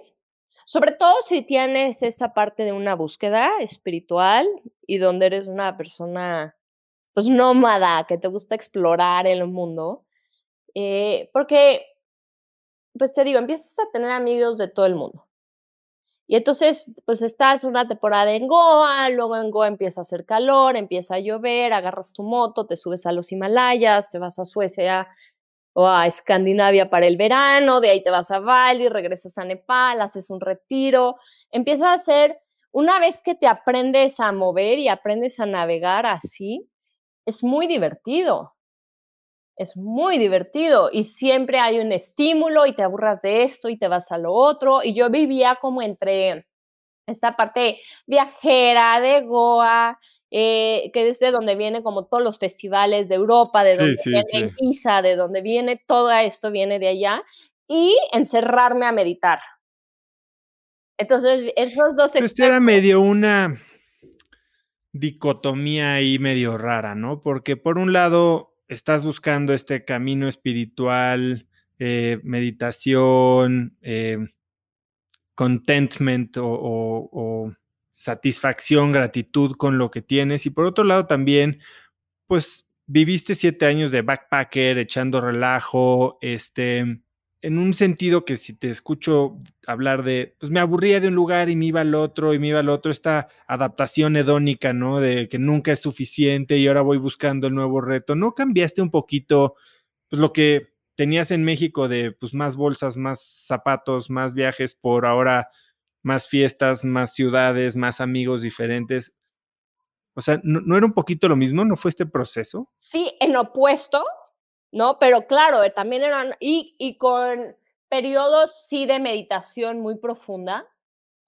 S1: sobre todo si tienes esta parte de una búsqueda espiritual y donde eres una persona pues nómada que te gusta explorar el mundo eh, porque, pues te digo, empiezas a tener amigos de todo el mundo. Y entonces, pues estás una temporada en Goa, luego en Goa empieza a hacer calor, empieza a llover, agarras tu moto, te subes a los Himalayas, te vas a Suecia o a Escandinavia para el verano, de ahí te vas a Bali, regresas a Nepal, haces un retiro, empiezas a hacer, una vez que te aprendes a mover y aprendes a navegar así, es muy divertido es muy divertido y siempre hay un estímulo y te aburras de esto y te vas a lo otro. Y yo vivía como entre esta parte viajera de Goa, eh, que es de donde vienen como todos los festivales de Europa, de donde viene de donde viene todo esto, viene de allá, y encerrarme a meditar. Entonces, esos dos Esto pues,
S2: era medio una dicotomía ahí medio rara, ¿no? Porque por un lado estás buscando este camino espiritual, eh, meditación, eh, contentment o, o, satisfacción, gratitud con lo que tienes. Y por otro lado también, pues viviste siete años de backpacker, echando relajo, este, en un sentido que si te escucho hablar de, pues me aburría de un lugar y me iba al otro y me iba al otro, esta adaptación hedónica, ¿no? De que nunca es suficiente y ahora voy buscando el nuevo reto. ¿No cambiaste un poquito, pues lo que tenías en México de, pues más bolsas, más zapatos, más viajes por ahora, más fiestas, más ciudades, más amigos diferentes? O sea, ¿no, no era un poquito lo mismo? ¿No fue este proceso?
S1: Sí, en opuesto, ¿no? Pero claro, eh, también eran, y, con periodos sí de meditación muy profunda,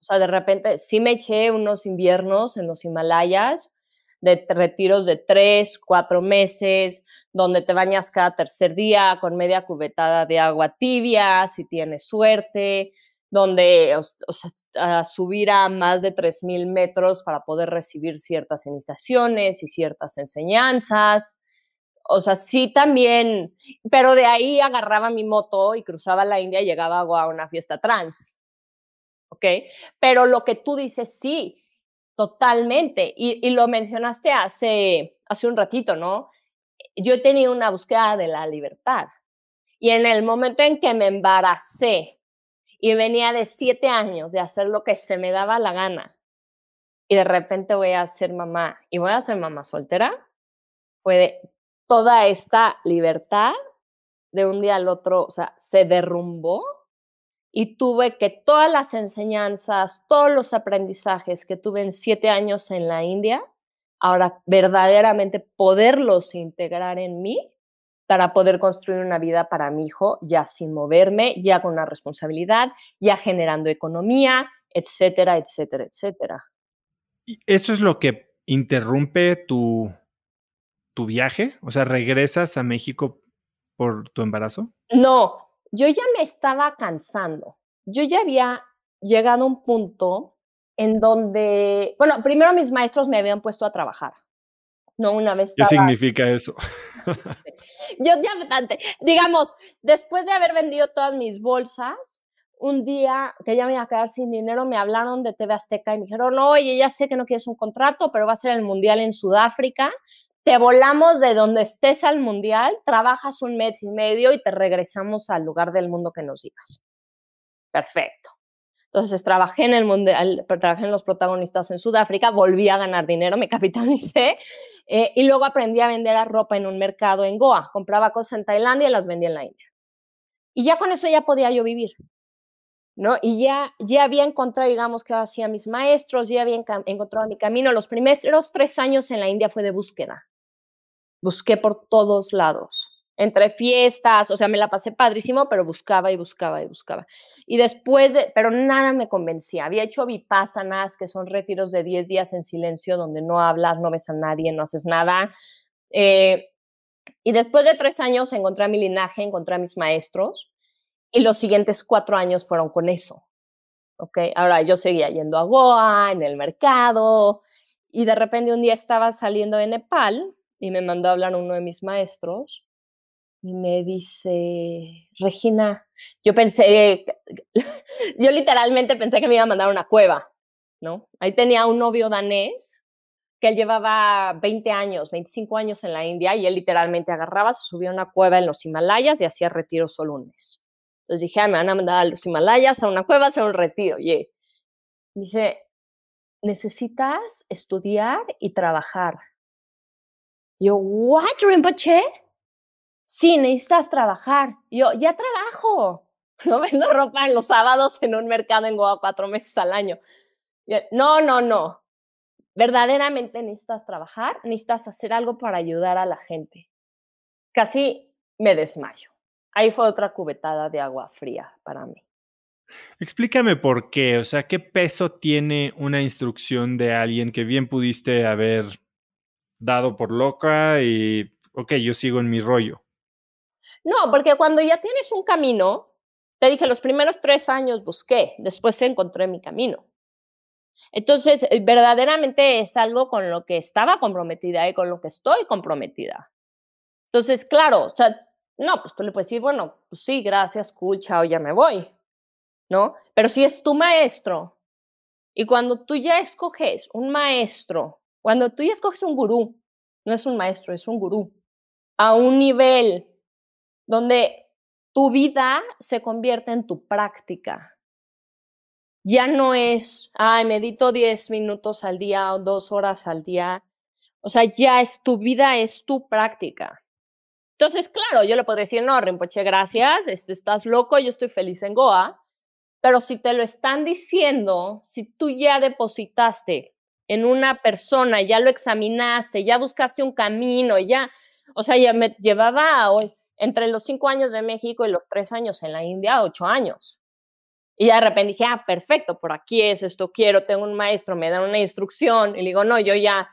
S1: o sea, de repente sí me eché unos inviernos en los Himalayas, de retiros de tres, cuatro meses, donde te bañas cada tercer día con media cubetada de agua tibia, si tienes suerte, donde o subir a más de 3.000 metros para poder recibir ciertas iniciaciones y ciertas enseñanzas. O sea, sí también, pero de ahí agarraba mi moto y cruzaba la India y llegaba a una fiesta trans. ¿Ok? Pero lo que tú dices, sí, totalmente. Y, y lo mencionaste hace, hace un ratito, ¿no? Yo he tenido una búsqueda de la libertad. Y en el momento en que me embaracé y venía de siete años de hacer lo que se me daba la gana, y de repente voy a ser mamá y voy a ser mamá soltera, puede toda esta libertad de un día al otro, o sea, se derrumbó y tuve que todas las enseñanzas, todos los aprendizajes que tuve en siete años en la India, ahora verdaderamente poderlos integrar en mí para poder construir una vida para mi hijo, ya sin moverme, ya con una responsabilidad, ya generando economía, etcétera, etcétera, etcétera.
S2: Eso es lo que interrumpe tu tu viaje? O sea, ¿regresas a México por tu embarazo?
S1: No, yo ya me estaba cansando. Yo ya había llegado a un punto en donde, bueno, primero mis maestros me habían puesto a trabajar. No, una vez. ¿Qué
S2: significa eso?
S1: yo ya, digamos, después de haber vendido todas mis bolsas, un día que ya me iba a quedar sin dinero, me hablaron de TV Azteca y me dijeron, no, oye, ya sé que no quieres un contrato, pero va a ser el Mundial en Sudáfrica, te volamos de donde estés al mundial, trabajas un mes y medio y te regresamos al lugar del mundo que nos digas. Perfecto. Entonces trabajé en el mundial, trabajé en los protagonistas en Sudáfrica, volví a ganar dinero, me capitalicé eh, y luego aprendí a vender ropa en un mercado en Goa. Compraba cosas en Tailandia y las vendía en la India. Y ya con eso ya podía yo vivir. ¿No? Y ya, ya había encontrado, digamos, que hacía mis maestros, ya había encontrado mi camino. Los primeros tres años en la India fue de búsqueda busqué por todos lados, entre fiestas, o sea, me la pasé padrísimo, pero buscaba y buscaba y buscaba. Y después, de, pero nada me convencía. Había hecho vipassanas, que son retiros de 10 días en silencio, donde no hablas, no ves a nadie, no haces nada. Eh, y después de tres años encontré a mi linaje, encontré a mis maestros, y los siguientes cuatro años fueron con eso. ¿Ok? Ahora yo seguía yendo a Goa, en el mercado, y de repente un día estaba saliendo de Nepal y me mandó a hablar uno de mis maestros y me dice, Regina, yo pensé, yo literalmente pensé que me iba a mandar a una cueva, ¿no? Ahí tenía un novio danés que él llevaba 20 años, 25 años en la India y él literalmente agarraba, se subía a una cueva en los Himalayas y hacía retiro solo un mes. Entonces dije, ah, me van a mandar a los Himalayas, a una cueva, a un retiro. Y dice, necesitas estudiar y trabajar yo, ¿what, Rinpoche? Sí, necesitas trabajar. Yo, ya trabajo. No vendo ropa en los sábados en un mercado en Goa cuatro meses al año. no, no, no. Verdaderamente necesitas trabajar, necesitas hacer algo para ayudar a la gente. Casi me desmayo. Ahí fue otra cubetada de agua fría para mí.
S2: Explícame por qué, o sea, ¿qué peso tiene una instrucción de alguien que bien pudiste haber dado por loca y, ok, yo sigo en mi rollo.
S1: No, porque cuando ya tienes un camino, te dije, los primeros tres años busqué, después encontré mi camino. Entonces, eh, verdaderamente es algo con lo que estaba comprometida y con lo que estoy comprometida. Entonces, claro, o sea, no, pues tú le puedes decir, bueno, pues sí, gracias, cool, chao, ya me voy, ¿no? Pero si es tu maestro y cuando tú ya escoges un maestro cuando tú ya escoges un gurú, no es un maestro, es un gurú, a un nivel donde tu vida se convierte en tu práctica. Ya no es, ay, medito 10 minutos al día o dos horas al día. O sea, ya es tu vida, es tu práctica. Entonces, claro, yo le podría decir, no, Rinpoche, gracias, este, estás loco, yo estoy feliz en Goa. Pero si te lo están diciendo, si tú ya depositaste en una persona, ya lo examinaste, ya buscaste un camino, ya, o sea, ya me llevaba hoy entre los cinco años de México y los tres años en la India, ocho años. Y de repente dije, ah, perfecto, por aquí es, esto quiero, tengo un maestro, me dan una instrucción, y le digo, no, yo ya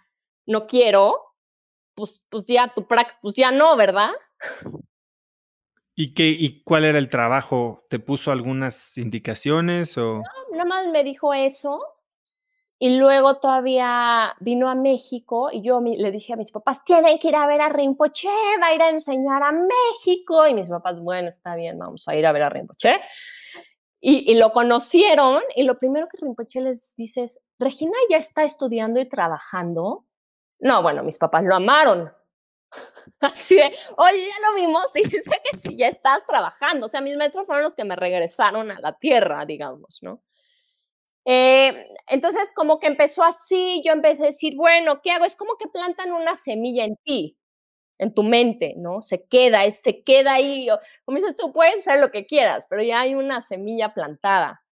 S1: no quiero, pues, pues ya tu pues ya no, ¿verdad?
S2: ¿Y, qué, ¿Y cuál era el trabajo? ¿Te puso algunas indicaciones o...? No,
S1: nada más me dijo eso, y luego todavía vino a México y yo le dije a mis papás, tienen que ir a ver a Rinpoche, va a ir a enseñar a México. Y mis papás, bueno, está bien, vamos a ir a ver a Rinpoche. Y, lo conocieron y lo primero que Rinpoche les dice es, Regina ya está estudiando y trabajando. No, bueno, mis papás lo amaron. Así de, oye, ya lo vimos y dice que sí, ya estás trabajando. O sea, mis maestros fueron los que me regresaron a la tierra, digamos, ¿no? Eh, entonces, como que empezó así, yo empecé a decir, bueno, ¿qué hago? Es como que plantan una semilla en ti, en tu mente, ¿no? Se queda, se queda ahí. Como dices tú, puedes ser lo que quieras, pero ya hay una semilla plantada.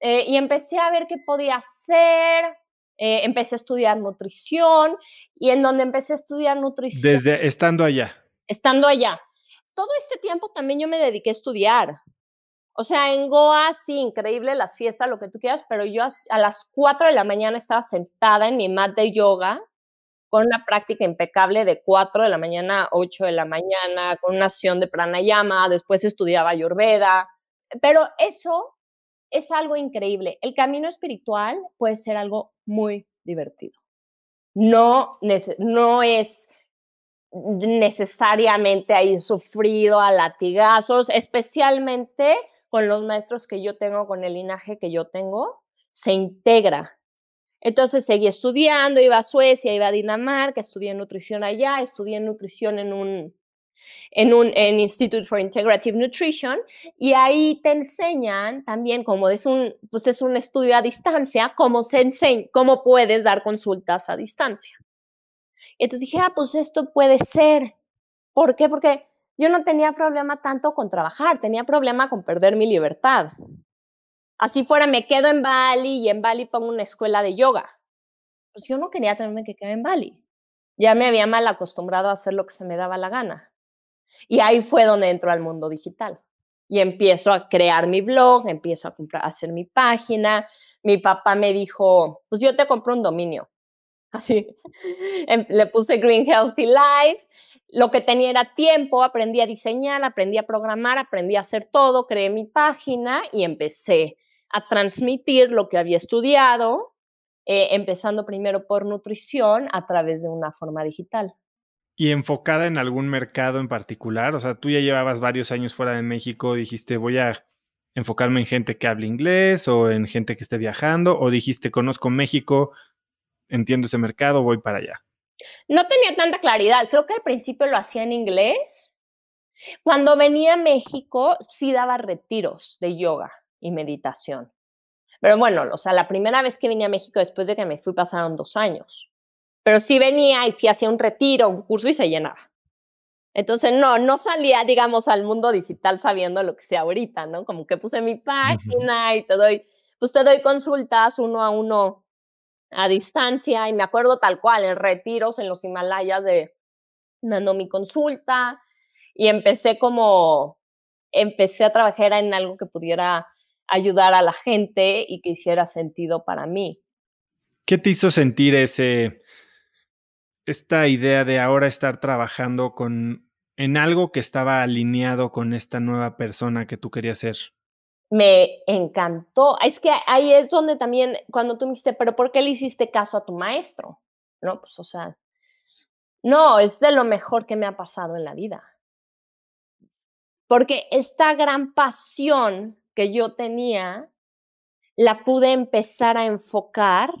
S1: Eh, y empecé a ver qué podía hacer. Eh, empecé a estudiar nutrición y en donde empecé a estudiar nutrición. Desde
S2: estando allá.
S1: Estando allá. Todo este tiempo también yo me dediqué a estudiar. O sea, en Goa, sí, increíble las fiestas, lo que tú quieras, pero yo a las 4 de la mañana estaba sentada en mi mat de yoga con una práctica impecable de 4 de la mañana a 8 de la mañana, con una acción de pranayama, después estudiaba ayurveda, pero eso es algo increíble. El camino espiritual puede ser algo muy divertido. No, no es necesariamente ahí sufrido a latigazos, especialmente con los maestros que yo tengo, con el linaje que yo tengo, se integra. Entonces seguí estudiando, iba a Suecia, iba a Dinamarca, estudié nutrición allá, estudié nutrición en un, en un en Institute for Integrative Nutrition y ahí te enseñan también, como es un, pues es un estudio a distancia, cómo, se enseña, cómo puedes dar consultas a distancia. Entonces dije, ah, pues esto puede ser. ¿Por qué? Porque yo no tenía problema tanto con trabajar, tenía problema con perder mi libertad. Así fuera, me quedo en Bali y en Bali pongo una escuela de yoga. Pues yo no quería tenerme que quedar en Bali. Ya me había mal acostumbrado a hacer lo que se me daba la gana. Y ahí fue donde entro al mundo digital. Y empiezo a crear mi blog, empiezo a, a hacer mi página. Mi papá me dijo, pues yo te compro un dominio así. Em, le puse Green Healthy Life. Lo que tenía era tiempo, aprendí a diseñar, aprendí a programar, aprendí a hacer todo, creé mi página y empecé a transmitir lo que había estudiado, eh, empezando primero por nutrición a través de una forma digital.
S2: ¿Y enfocada en algún mercado en particular? O sea, tú ya llevabas varios años fuera de México, dijiste, voy a enfocarme en gente que hable inglés o en gente que esté viajando, o dijiste, conozco México, entiendo ese mercado, voy para allá.
S1: No tenía tanta claridad, creo que al principio lo hacía en inglés. Cuando venía a México sí daba retiros de yoga y meditación. Pero bueno, o sea, la primera vez que venía a México después de que me fui pasaron dos años. Pero sí venía y sí hacía un retiro, un curso y se llenaba. Entonces, no, no salía, digamos, al mundo digital sabiendo lo que sea ahorita, ¿no? Como que puse mi página y te doy, pues te doy consultas uno a uno a distancia y me acuerdo tal cual, en retiros en los Himalayas de dando mi consulta y empecé como, empecé a trabajar en algo que pudiera ayudar a la gente y que hiciera sentido para mí.
S2: ¿Qué te hizo sentir ese, esta idea de ahora estar trabajando con, en algo que estaba alineado con esta nueva persona que tú querías ser?
S1: me encantó. Es que ahí es donde también, cuando tú me dijiste, pero ¿por qué le hiciste caso a tu maestro? No, pues o sea, no, es de lo mejor que me ha pasado en la vida. Porque esta gran pasión que yo tenía, la pude empezar a enfocar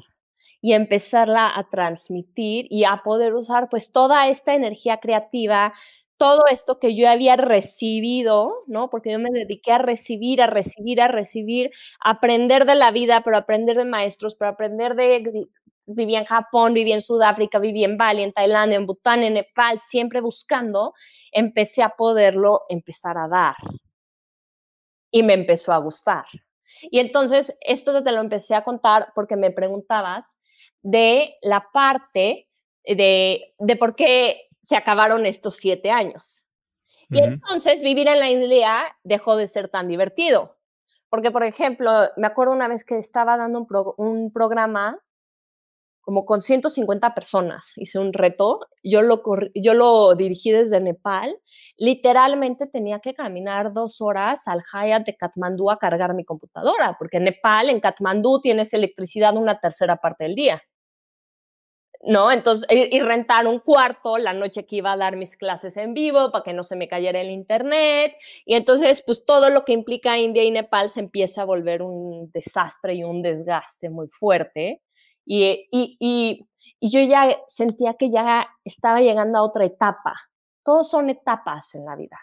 S1: y empezarla a transmitir y a poder usar pues toda esta energía creativa, todo esto que yo había recibido, ¿no? Porque yo me dediqué a recibir, a recibir, a recibir, a aprender de la vida, pero aprender de maestros, pero aprender de viví en Japón, viví en Sudáfrica, viví en Bali, en Tailandia, en Bután, en Nepal, siempre buscando, empecé a poderlo empezar a dar. Y me empezó a gustar. Y entonces, esto te lo empecé a contar porque me preguntabas de la parte de, de por qué se acabaron estos siete años. Y entonces vivir en la India dejó de ser tan divertido. Porque, por ejemplo, me acuerdo una vez que estaba dando un, programa como con 150 personas, hice un reto, yo lo, yo lo dirigí desde Nepal, literalmente tenía que caminar dos horas al Hyatt de Katmandú a cargar mi computadora, porque en Nepal, en Katmandú, tienes electricidad una tercera parte del día. ¿no? Entonces, eh, y rentar un cuarto la noche que iba a dar mis clases en vivo para que no se me cayera el internet. Y entonces, pues todo lo que implica India y Nepal se empieza a volver un desastre y un desgaste muy fuerte. Y, y, y yo ya sentía que ya estaba llegando a otra etapa. Todos son etapas en la vida.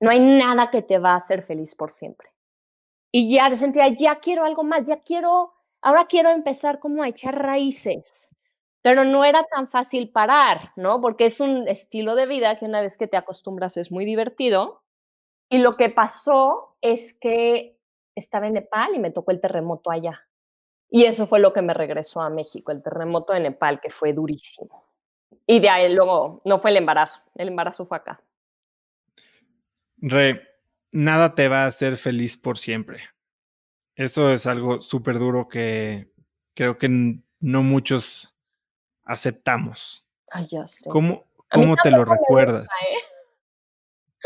S1: No hay nada que te va a hacer feliz por siempre. Y ya sentía, ya quiero algo más, ya quiero, ahora quiero empezar como a echar raíces pero no era tan fácil parar, ¿no? Porque es un estilo de vida que una vez que te acostumbras es muy divertido. Y lo que pasó es que estaba en Nepal y me tocó el terremoto allá. Y eso fue lo que me regresó a México, el terremoto de Nepal, que fue durísimo. Y de ahí luego, no fue el embarazo, el embarazo fue acá.
S2: Re, nada te va a hacer feliz por siempre. Eso es algo súper duro que creo que no muchos aceptamos. Ay, sé. ¿Cómo, te lo recuerdas? ¿eh?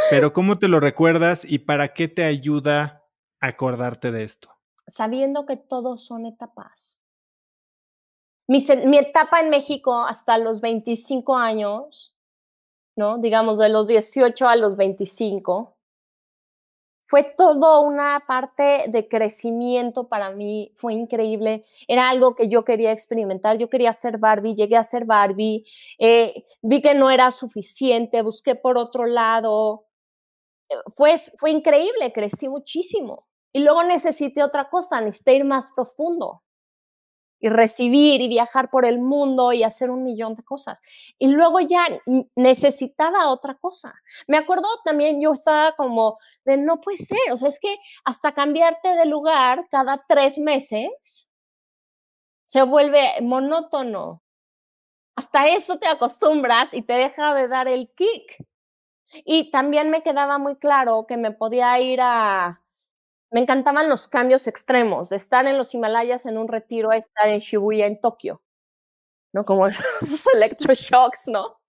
S2: Pero ¿cómo te lo recuerdas y para qué te ayuda acordarte de esto?
S1: Sabiendo que todos son etapas. Mi, mi etapa en México hasta los 25 años, ¿no? Digamos, de los 18 a los 25, fue todo una parte de crecimiento para mí, fue increíble, era algo que yo quería experimentar, yo quería ser Barbie, llegué a ser Barbie, eh, vi que no era suficiente, busqué por otro lado, eh, fue, fue increíble, crecí muchísimo. Y luego necesité otra cosa, necesité ir más profundo y recibir y viajar por el mundo y hacer un millón de cosas. Y luego ya necesitaba otra cosa. Me acuerdo también, yo estaba como de, no puede ser, o sea, es que hasta cambiarte de lugar cada tres meses se vuelve monótono. Hasta eso te acostumbras y te deja de dar el kick. Y también me quedaba muy claro que me podía ir a me encantaban los cambios extremos, de estar en los Himalayas en un retiro a estar en Shibuya en Tokio, ¿no? Como los electroshocks, ¿no?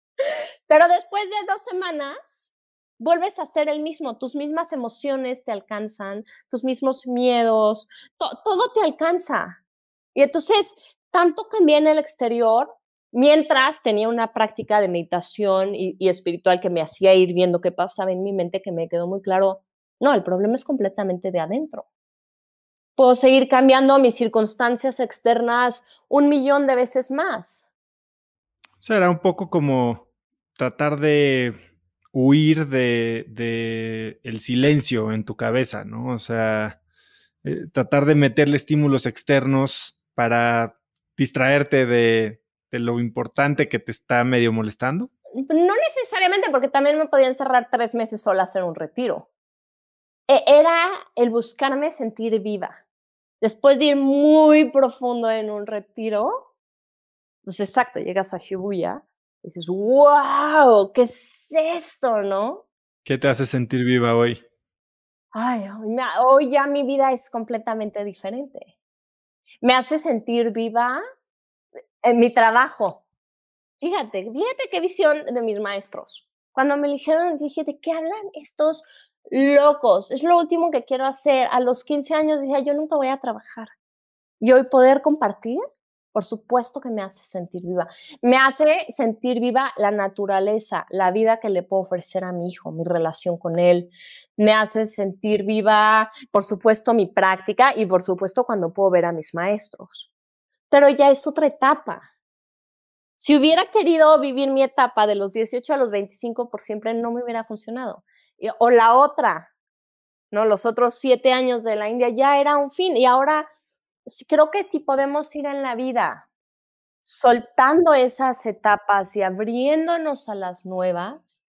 S1: Pero después de dos semanas, vuelves a ser el mismo, tus mismas emociones te alcanzan, tus mismos miedos, todo te alcanza. Y entonces, tanto cambié en el exterior, mientras tenía una práctica de meditación y, y espiritual que me hacía ir viendo qué pasaba en mi mente, que me quedó muy claro, no, el problema es completamente de adentro. Puedo seguir cambiando mis circunstancias externas un millón de veces más.
S2: O sea, era un poco como tratar de huir de, el silencio en tu cabeza, ¿no? O sea, eh, tratar de meterle estímulos externos para distraerte de, de, lo importante que te está medio molestando?
S1: No necesariamente, porque también me podía encerrar tres meses sola a hacer un retiro. E, era el buscarme sentir viva. Después de ir muy profundo en un retiro, pues exacto, llegas a Shibuya y dices, wow, ¿qué es esto, no?
S2: ¿Qué te hace sentir viva hoy?
S1: Ay, hoy ya mi vida es completamente diferente. Me hace sentir viva eh, en mi trabajo. Fíjate, fíjate qué visión de mis maestros. Cuando me eligieron, dije, ¿de qué hablan estos locos, es lo último que quiero hacer. A los 15 años dije, yo nunca voy a trabajar. Y hoy poder compartir, por supuesto que me hace sentir viva. Me hace sentir viva la naturaleza, la vida que le puedo ofrecer a mi hijo, mi relación con él. Me hace sentir viva, por supuesto, mi práctica y por supuesto cuando puedo ver a mis maestros. Pero ya es otra etapa. Si hubiera querido vivir mi etapa de los 18 a los 25 por siempre, no me hubiera funcionado. O la otra, ¿no? Los otros siete años de la India ya era un fin. Y ahora creo que si podemos ir en la vida soltando esas etapas y abriéndonos a las nuevas,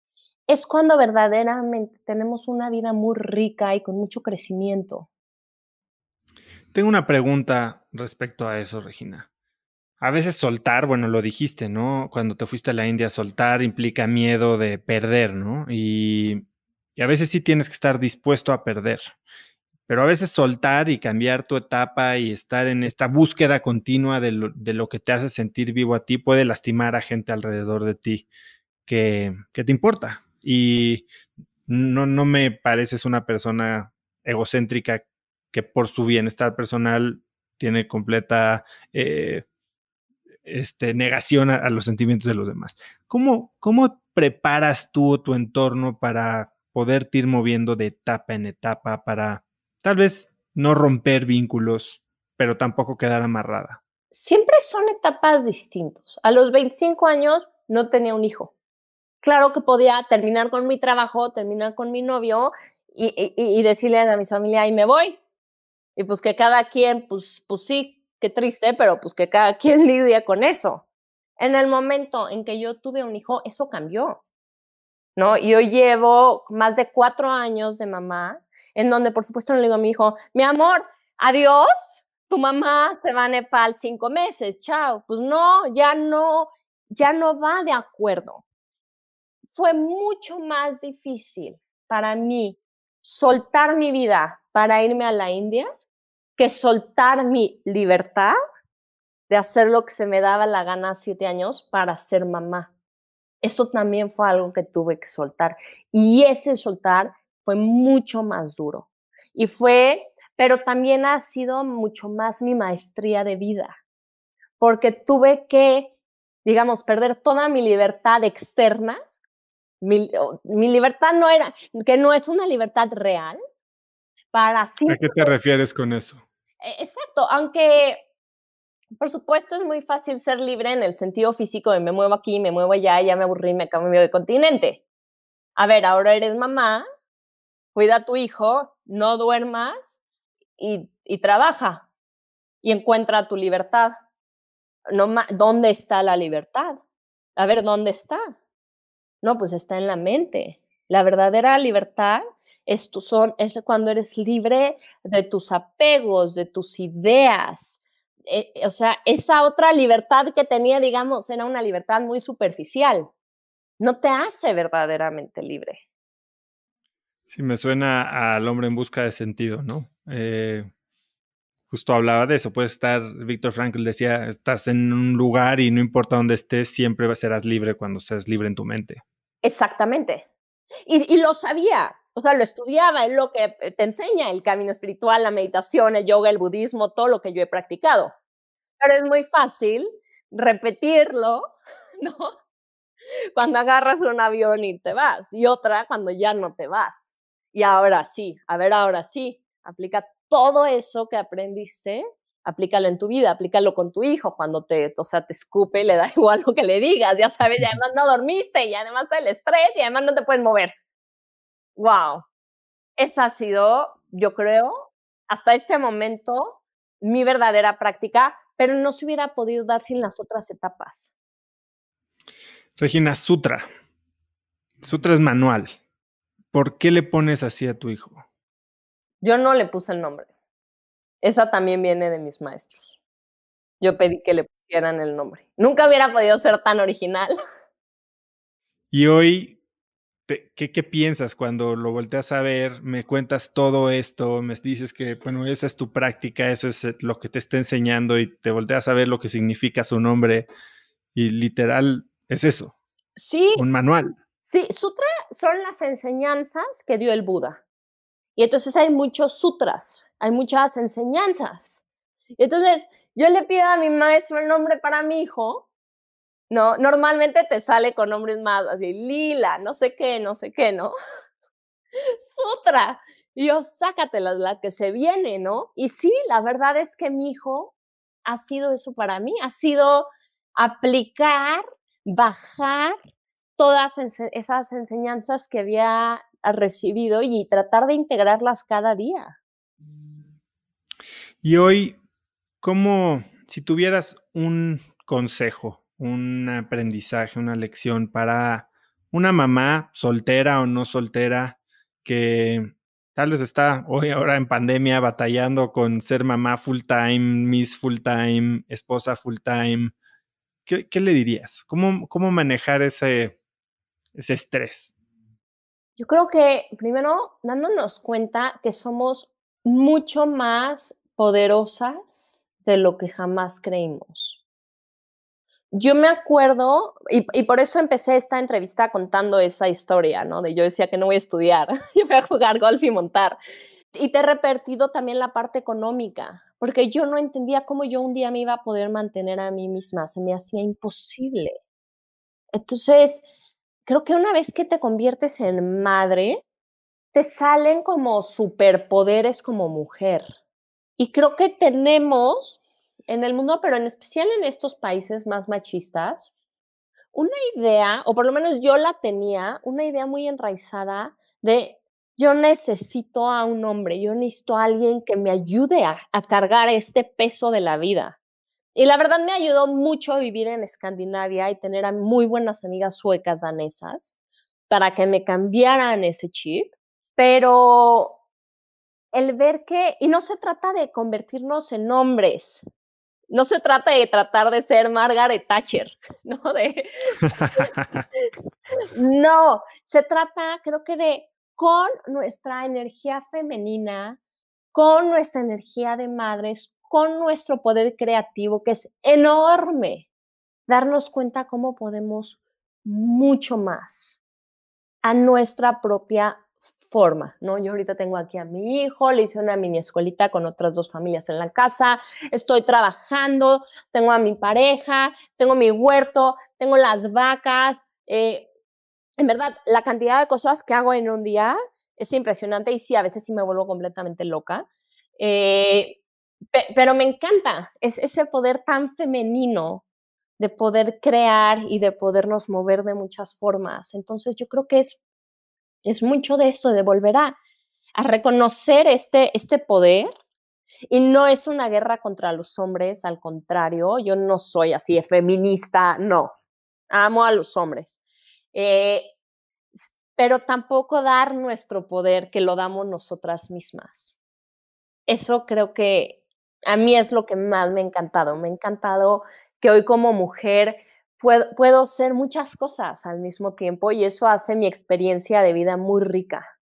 S1: es cuando verdaderamente tenemos una vida muy rica y con mucho crecimiento.
S2: Tengo una pregunta respecto a eso, Regina. A veces soltar, bueno, lo dijiste, ¿no? Cuando te fuiste a la India, soltar implica miedo de perder, ¿no? Y, a veces sí tienes que estar dispuesto a perder. Pero a veces soltar y cambiar tu etapa y estar en esta búsqueda continua de lo, que te hace sentir vivo a ti puede lastimar a gente alrededor de ti que, te importa. Y no, no me pareces una persona egocéntrica que por su bienestar personal tiene completa eh, este, negación a, los sentimientos de los demás. ¿Cómo, ¿Cómo preparas tú tu entorno para poderte ir moviendo de etapa en etapa para tal vez no romper vínculos, pero tampoco quedar amarrada?
S1: Siempre son etapas distintas. A los 25 años no tenía un hijo. Claro que podía terminar con mi trabajo, terminar con mi novio y, decirle a mi familia, y me voy. Y pues que cada quien, pues, pues sí, Qué triste, pero pues que cada quien lidia con eso. En el momento en que yo tuve un hijo, eso cambió. ¿No? Yo llevo más de cuatro años de mamá, en donde por supuesto no le digo a mi hijo, mi amor, adiós, tu mamá se va a Nepal cinco meses, chao. Pues no, ya no, ya no va de acuerdo. Fue mucho más difícil para mí soltar mi vida para irme a la India soltar mi libertad de hacer lo que se me daba la gana a siete años para ser mamá. Eso también fue algo que tuve que soltar. Y ese soltar fue mucho más duro. Y fue, pero también ha sido mucho más mi maestría de vida, porque tuve que, digamos, perder toda mi libertad externa. Mi, libertad no era, que no es una libertad real, para ¿A
S2: qué te refieres con eso?
S1: Eh, exacto, aunque por supuesto es muy fácil ser libre en el sentido físico de me muevo aquí, me muevo allá, ya me aburrí, me cambio de continente. A ver, ahora eres mamá, cuida a tu hijo, no duermas y, y trabaja y encuentra tu libertad. No, ¿Dónde está la libertad? A ver, ¿dónde está? No, pues está en la mente. La verdadera libertad es, son, es cuando eres libre de tus apegos, de tus ideas. Eh, eh, o sea, esa otra libertad que tenía, digamos, era una libertad muy superficial. No te hace verdaderamente libre.
S2: Sí, me suena al hombre en busca de sentido, ¿no? Eh, justo hablaba de eso, puede estar, Víctor Frankl decía, estás en un lugar y no importa dónde estés, siempre serás libre cuando seas libre en tu mente.
S1: Exactamente. y lo sabía, o sea, lo estudiaba, es lo que eh, te enseña el camino espiritual, la meditación, el yoga, el budismo, todo lo que yo he practicado. Pero es muy fácil repetirlo, ¿no? Cuando agarras un avión y te vas, y otra cuando ya no te vas. Y ahora sí, a ver, ahora sí, aplica todo eso que aprendiste, aplícalo en tu vida, aplícalo con tu hijo, cuando te, o sea, te escupe, le da igual lo que le digas, ya sabes, ya además no dormiste, y además está el estrés, y además no te puedes mover wow, esa ha sido, yo creo, hasta este momento mi verdadera práctica, pero no se hubiera podido dar sin las otras etapas.
S2: Regina, Sutra. Sutra es manual. ¿Por qué le pones así a tu hijo?
S1: Yo no le puse el nombre. Esa también viene de mis maestros. Yo pedí que le pusieran el nombre. Nunca hubiera podido ser tan original.
S2: Y hoy, ¿qué, piensas cuando lo volteas a ver? Me cuentas todo esto, me dices que, bueno, esa es tu práctica, eso es eh, lo que te está enseñando y te volteas a ver lo que significa su nombre y literal es eso. Sí. Un manual.
S1: Sí, sutra son las enseñanzas que dio el Buda. Y entonces hay muchos sutras, hay muchas enseñanzas. Y entonces yo le pido a mi maestro el nombre para mi hijo ¿no? Normalmente te sale con nombres más así, lila, no sé qué, no sé qué, ¿no? Sutra. yo, sácatelas, la que se viene, ¿no? Y sí, la verdad es que mi hijo ha sido eso para mí, ha sido aplicar, bajar todas esas enseñanzas que había recibido y tratar de integrarlas cada día.
S2: Y hoy, ¿cómo, si tuvieras un consejo un aprendizaje, una lección para una mamá soltera o no soltera que tal vez está hoy ahora en pandemia batallando con ser mamá full time, miss full time, esposa full time. ¿Qué, le dirías? ¿Cómo, cómo manejar ese, ese estrés?
S1: Yo creo que primero dándonos cuenta que somos mucho más poderosas de lo que jamás creímos yo me acuerdo, y, por eso empecé esta entrevista contando esa historia, ¿no? De yo decía que no voy a estudiar, yo voy a jugar golf y montar. Y te he repetido también la parte económica, porque yo no entendía cómo yo un día me iba a poder mantener a mí misma, se me hacía imposible. Entonces, creo que una vez que te conviertes en madre, te salen como superpoderes como mujer. Y creo que tenemos en el mundo, pero en especial en estos países más machistas, una idea, o por lo menos yo la tenía, una idea muy enraizada de yo necesito a un hombre, yo necesito a alguien que me ayude a, cargar este peso de la vida. Y la verdad me ayudó mucho vivir en Escandinavia y tener a muy buenas amigas suecas danesas para que me cambiaran ese chip, pero el ver que, y no se trata de convertirnos en hombres, no se trata de tratar de ser Margaret Thatcher, ¿no? no, se trata, creo que de con nuestra energía femenina, con nuestra energía de madres, con nuestro poder creativo, que es enorme, darnos cuenta cómo podemos mucho más a nuestra propia forma, ¿no? Yo ahorita tengo aquí a mi hijo, le hice una mini escuelita con otras dos familias en la casa, estoy trabajando, tengo a mi pareja, tengo mi huerto, tengo las vacas. Eh, en verdad, la cantidad de cosas que hago en un día es impresionante y sí, a veces sí me vuelvo completamente loca. Eh, pero me encanta es ese poder tan femenino de poder crear y de podernos mover de muchas formas. Entonces yo creo que es es mucho de esto, de volver a, reconocer este, este poder y no es una guerra contra los hombres, al contrario, yo no soy así feminista, no. Amo a los hombres. Eh, pero tampoco dar nuestro poder que lo damos nosotras mismas. Eso creo que a mí es lo que más me ha encantado. Me ha encantado que hoy como mujer puedo, ser muchas cosas al mismo tiempo y eso hace mi experiencia de vida muy rica.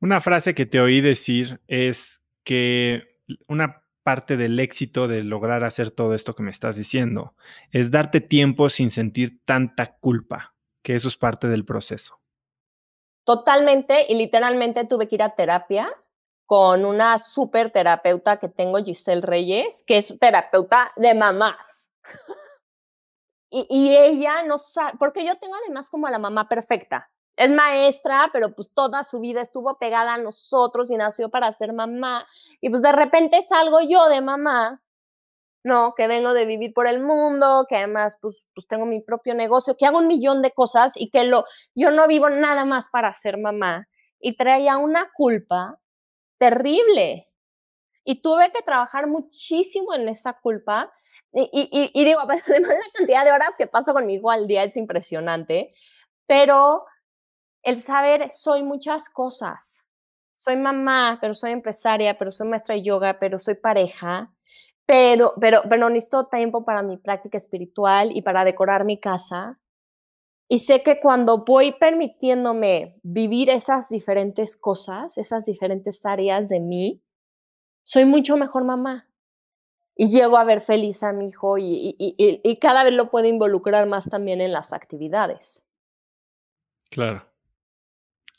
S2: Una frase que te oí decir es que una parte del éxito de lograr hacer todo esto que me estás diciendo es darte tiempo sin sentir tanta culpa, que eso es parte del proceso.
S1: Totalmente y literalmente tuve que ir a terapia con una super terapeuta que tengo, Giselle Reyes, que es terapeuta de mamás. Y, ella no sabe, porque yo tengo además como a la mamá perfecta. Es maestra, pero pues toda su vida estuvo pegada a nosotros y nació para ser mamá. Y pues de repente salgo yo de mamá, ¿no? Que vengo de vivir por el mundo, que además pues, pues tengo mi propio negocio, que hago un millón de cosas y que lo, yo no vivo nada más para ser mamá. Y traía una culpa terrible y tuve que trabajar muchísimo en esa culpa. Y, digo, además de la cantidad de horas que paso conmigo al día es impresionante, pero el saber soy muchas cosas. Soy mamá, pero soy empresaria, pero soy maestra de yoga, pero soy pareja, pero, pero, pero necesito tiempo para mi práctica espiritual y para decorar mi casa. Y sé que cuando voy permitiéndome vivir esas diferentes cosas, esas diferentes áreas de mí, soy mucho mejor mamá. Y llego a ver feliz a mi hijo y, cada vez lo puedo involucrar más también en las actividades.
S2: Claro.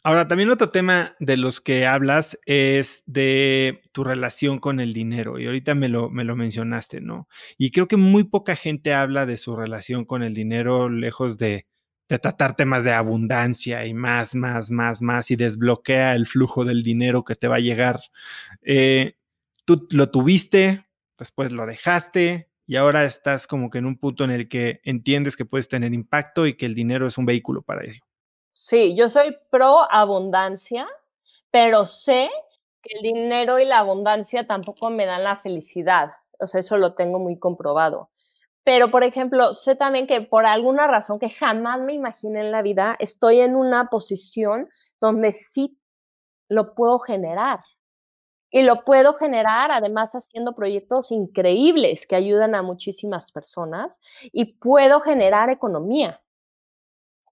S2: Ahora, también otro tema de los que hablas es de tu relación con el dinero. Y ahorita me lo, me lo mencionaste, ¿no? Y creo que muy poca gente habla de su relación con el dinero, lejos de, de tratar temas de abundancia y más, más, más, más, y desbloquea el flujo del dinero que te va a llegar. Eh, lo tuviste, después lo dejaste y ahora estás como que en un punto en el que entiendes que puedes tener impacto y que el dinero es un vehículo para ello.
S1: Sí, yo soy pro abundancia, pero sé que el dinero y la abundancia tampoco me dan la felicidad. O sea, eso lo tengo muy comprobado. Pero, por ejemplo, sé también que por alguna razón que jamás me imaginé en la vida, estoy en una posición donde sí lo puedo generar y lo puedo generar además haciendo proyectos increíbles que ayudan a muchísimas personas y puedo generar economía,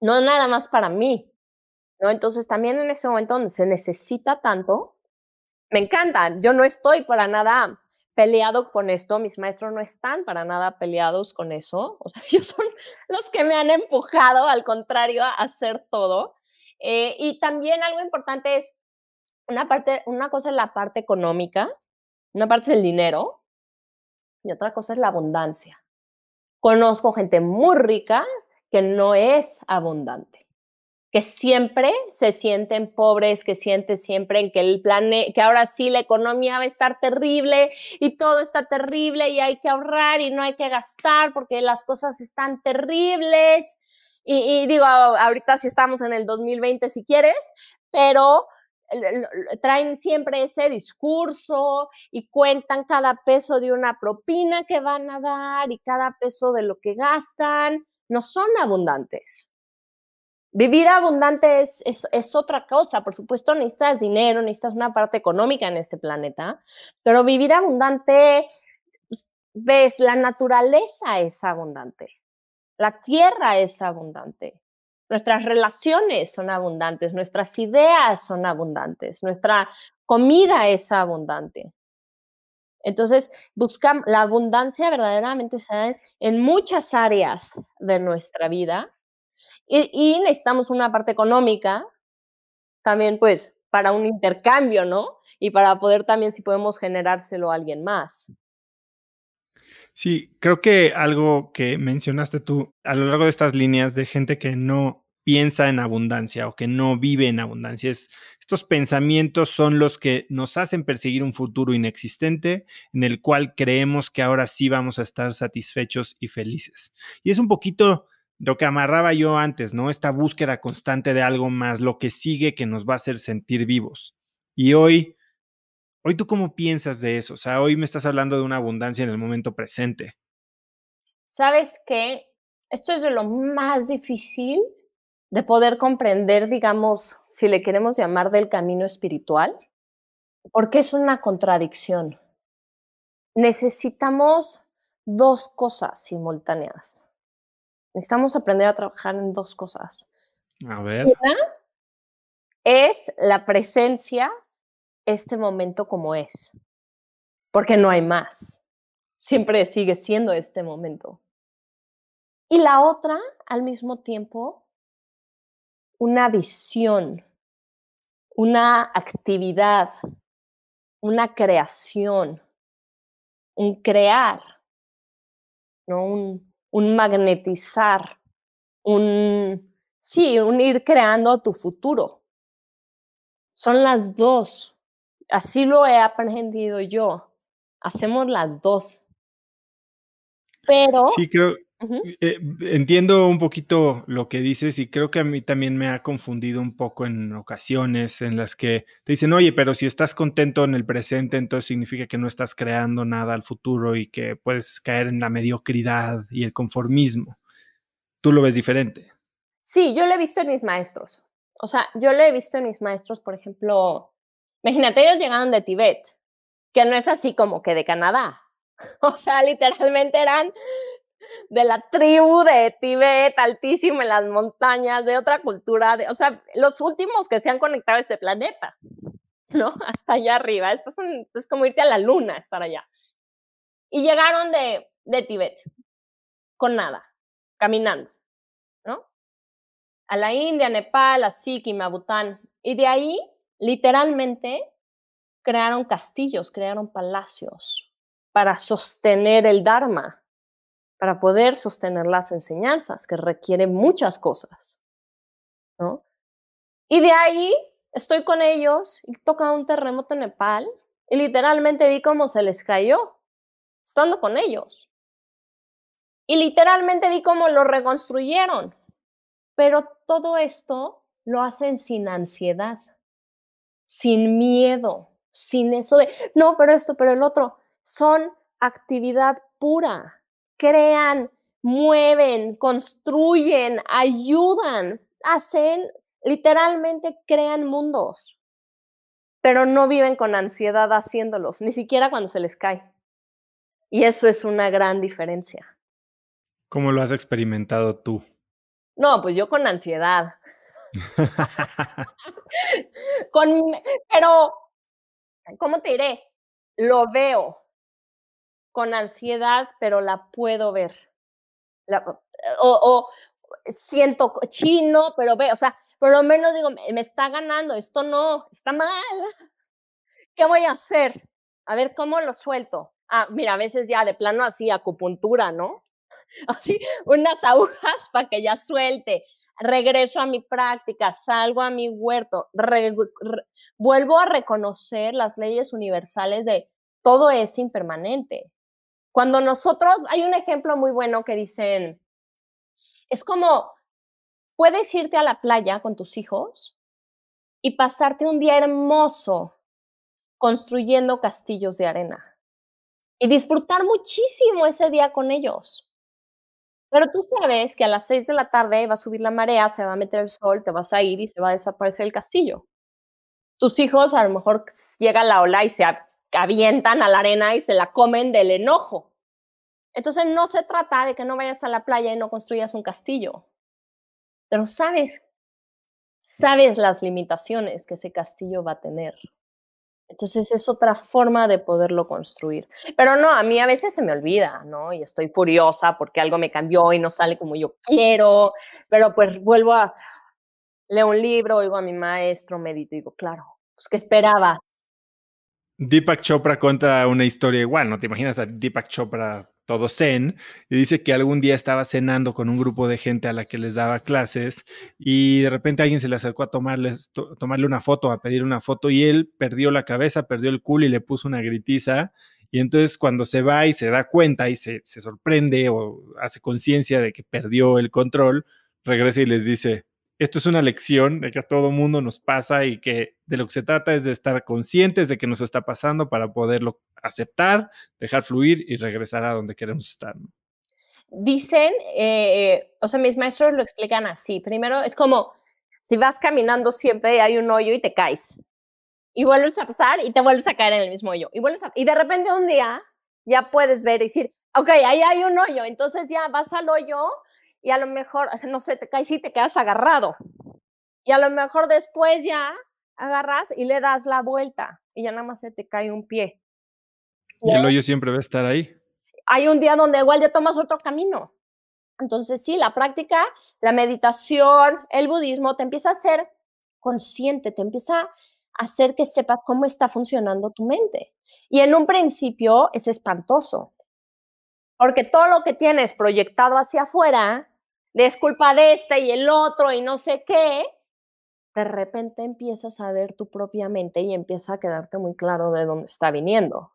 S1: no nada más para mí. ¿no? Entonces también en ese momento donde se necesita tanto, me encanta, yo no estoy para nada peleado con esto, mis maestros no están para nada peleados con eso, o sea, ellos son los que me han empujado al contrario a hacer todo. Eh, y también algo importante es, una, parte, una cosa es la parte económica, una parte es el dinero y otra cosa es la abundancia. Conozco gente muy rica que no es abundante, que siempre se sienten pobres, que sienten siempre que el plane, que ahora sí la economía va a estar terrible y todo está terrible y hay que ahorrar y no hay que gastar porque las cosas están terribles. Y, y digo, ahorita sí estamos en el 2020 si quieres, pero traen siempre ese discurso y cuentan cada peso de una propina que van a dar y cada peso de lo que gastan. No son abundantes. Vivir abundante es, otra cosa. Por supuesto, necesitas dinero, necesitas una parte económica en este planeta, pero vivir abundante, pues, ves, la naturaleza es abundante, la tierra es abundante. Nuestras relaciones son abundantes, nuestras ideas son abundantes, nuestra comida es abundante. Entonces, buscamos, la abundancia verdaderamente en muchas áreas de nuestra vida y, y, necesitamos una parte económica también, pues, para un intercambio, ¿no? Y para poder también, si podemos, generárselo a alguien más.
S2: Sí, creo que algo que mencionaste tú a lo largo de estas líneas de gente que no piensa en abundancia o que no vive en abundancia. Es, estos pensamientos son los que nos hacen perseguir un futuro inexistente en el cual creemos que ahora sí vamos a estar satisfechos y felices. Y es un poquito lo que amarraba yo antes, ¿no? Esta búsqueda constante de algo más, lo que sigue que nos va a hacer sentir vivos. Y hoy Hoy tú cómo piensas de eso? O sea, hoy me estás hablando de una abundancia en el momento presente.
S1: ¿Sabes que Esto es de lo más difícil de poder comprender, digamos, si le queremos llamar del camino espiritual, porque es una contradicción. Necesitamos dos cosas simultáneas. Necesitamos aprender a trabajar en dos cosas. A ver. Una es la presencia este momento como es, porque no hay más. Siempre sigue siendo este momento. Y la otra, al mismo tiempo, una visión, una actividad, una creación, un crear, ¿no? un, magnetizar, un, sí, un ir creando tu futuro. Son las dos Así lo he aprendido yo. Hacemos las dos. Pero... Sí,
S2: creo, eh, eh, entiendo un poquito lo que dices y creo que a mí también me ha confundido un poco en ocasiones en las que te dicen, oye, pero si estás contento en el presente, entonces significa que no estás creando nada al futuro y que puedes caer en la mediocridad y el conformismo. ¿Tú lo ves diferente?
S1: Sí, yo lo he visto en mis maestros. O sea, yo lo he visto en mis maestros, por ejemplo, Imagínate, ellos llegaron de Tibet, que no es así como que de Canadá. O sea, literalmente eran de la tribu de Tibet, altísimo en las montañas, de otra cultura, de, o sea, los últimos que se han conectado a este planeta, ¿no? Hasta allá arriba. Esto es, como irte a la luna, estar allá. Y llegaron de, de Tibet, con nada, caminando, ¿no? A la India, Nepal, a Sikkim, a Bután. Y de ahí literalmente crearon castillos, crearon palacios para sostener el Dharma, para poder sostener las enseñanzas, que requieren muchas cosas. Y de ahí estoy con ellos y toca un terremoto en Nepal y literalmente vi cómo se les cayó, estando con ellos. Y literalmente vi cómo lo reconstruyeron. Pero todo esto lo hacen sin ansiedad sin miedo, sin eso de, no, pero esto, pero el otro. Son actividad pura. Crean, mueven, construyen, ayudan, hacen, literalmente crean mundos, pero no viven con ansiedad haciéndolos, ni siquiera cuando se les cae. Y eso es una gran diferencia.
S2: ¿Cómo lo has experimentado tú?
S1: No, pues yo con ansiedad. Con, pero, ¿cómo te diré? Lo veo con ansiedad, pero la puedo ver. La, o, siento chino, pero veo, o sea, por lo menos digo, me, me está ganando, esto no, está mal. ¿Qué voy a hacer? A ver, ¿cómo lo suelto? Ah, mira, a veces ya de plano así, acupuntura, ¿no? Así, unas agujas para que ya suelte regreso a mi práctica, salgo a mi huerto, vuelvo a reconocer las leyes universales de todo es impermanente. Cuando nosotros, hay un ejemplo muy bueno que dicen, es como, puedes irte a la playa con tus hijos y pasarte un día hermoso construyendo castillos de arena y disfrutar muchísimo ese día con ellos. Pero tú sabes que a las 6 de la tarde va a subir la marea, se va a meter el sol, te vas a ir y se va a desaparecer el castillo. Tus hijos a lo mejor llega la ola y se avientan a la arena y se la comen del enojo. Entonces no se trata de que no vayas a la playa y no construyas un castillo. Pero sabes, sabes las limitaciones que ese castillo va a tener. Entonces es otra forma de poderlo construir. Pero no, a mí a veces se me olvida, ¿no? Y estoy furiosa porque algo me cambió y no sale como yo quiero, pero pues vuelvo a leer un libro, oigo a mi maestro, medito y digo, claro, pues ¿qué esperabas?
S2: Deepak Chopra cuenta una historia igual, ¿no? Te imaginas a Deepak Chopra todo zen, y dice que algún día estaba cenando con un grupo de gente a la que les daba clases y de repente alguien se le acercó a tomarle una foto, a pedir una foto y él perdió la cabeza, perdió el culo y le puso una gritiza. Y entonces cuando se va y se da cuenta y se, se sorprende o hace conciencia de que perdió el control, regresa y les dice, esto es una lección de que a todo mundo nos pasa y que de lo que se trata es de estar conscientes de que nos está pasando para poderlo aceptar, dejar fluir y regresar a donde queremos estar.
S1: Dicen, eh, o sea, mis maestros lo explican así. Primero, es como si vas caminando siempre hay un hoyo y te caes. Y vuelves a pasar y te vuelves a caer en el mismo hoyo. Y, vuelves y de repente un día ya puedes ver y decir, ok, ahí hay un hoyo. Entonces ya vas al hoyo, y a lo mejor, no sé, te caes y te quedas agarrado. Y a lo mejor después ya agarras y le das la vuelta y ya nada más se te cae un pie. Y el
S2: hoyo siempre va a estar ahí.
S1: Hay un día donde igual ya tomas otro camino. Entonces, sí, la práctica, la meditación, el budismo te empieza a hacer consciente, te empieza a hacer que sepas cómo está funcionando tu mente. Y en un principio es espantoso, porque todo lo que tienes proyectado hacia afuera, de es culpa de este y el otro y no sé qué, de repente empiezas a ver tu propia mente y empieza a quedarte muy claro de dónde está viniendo.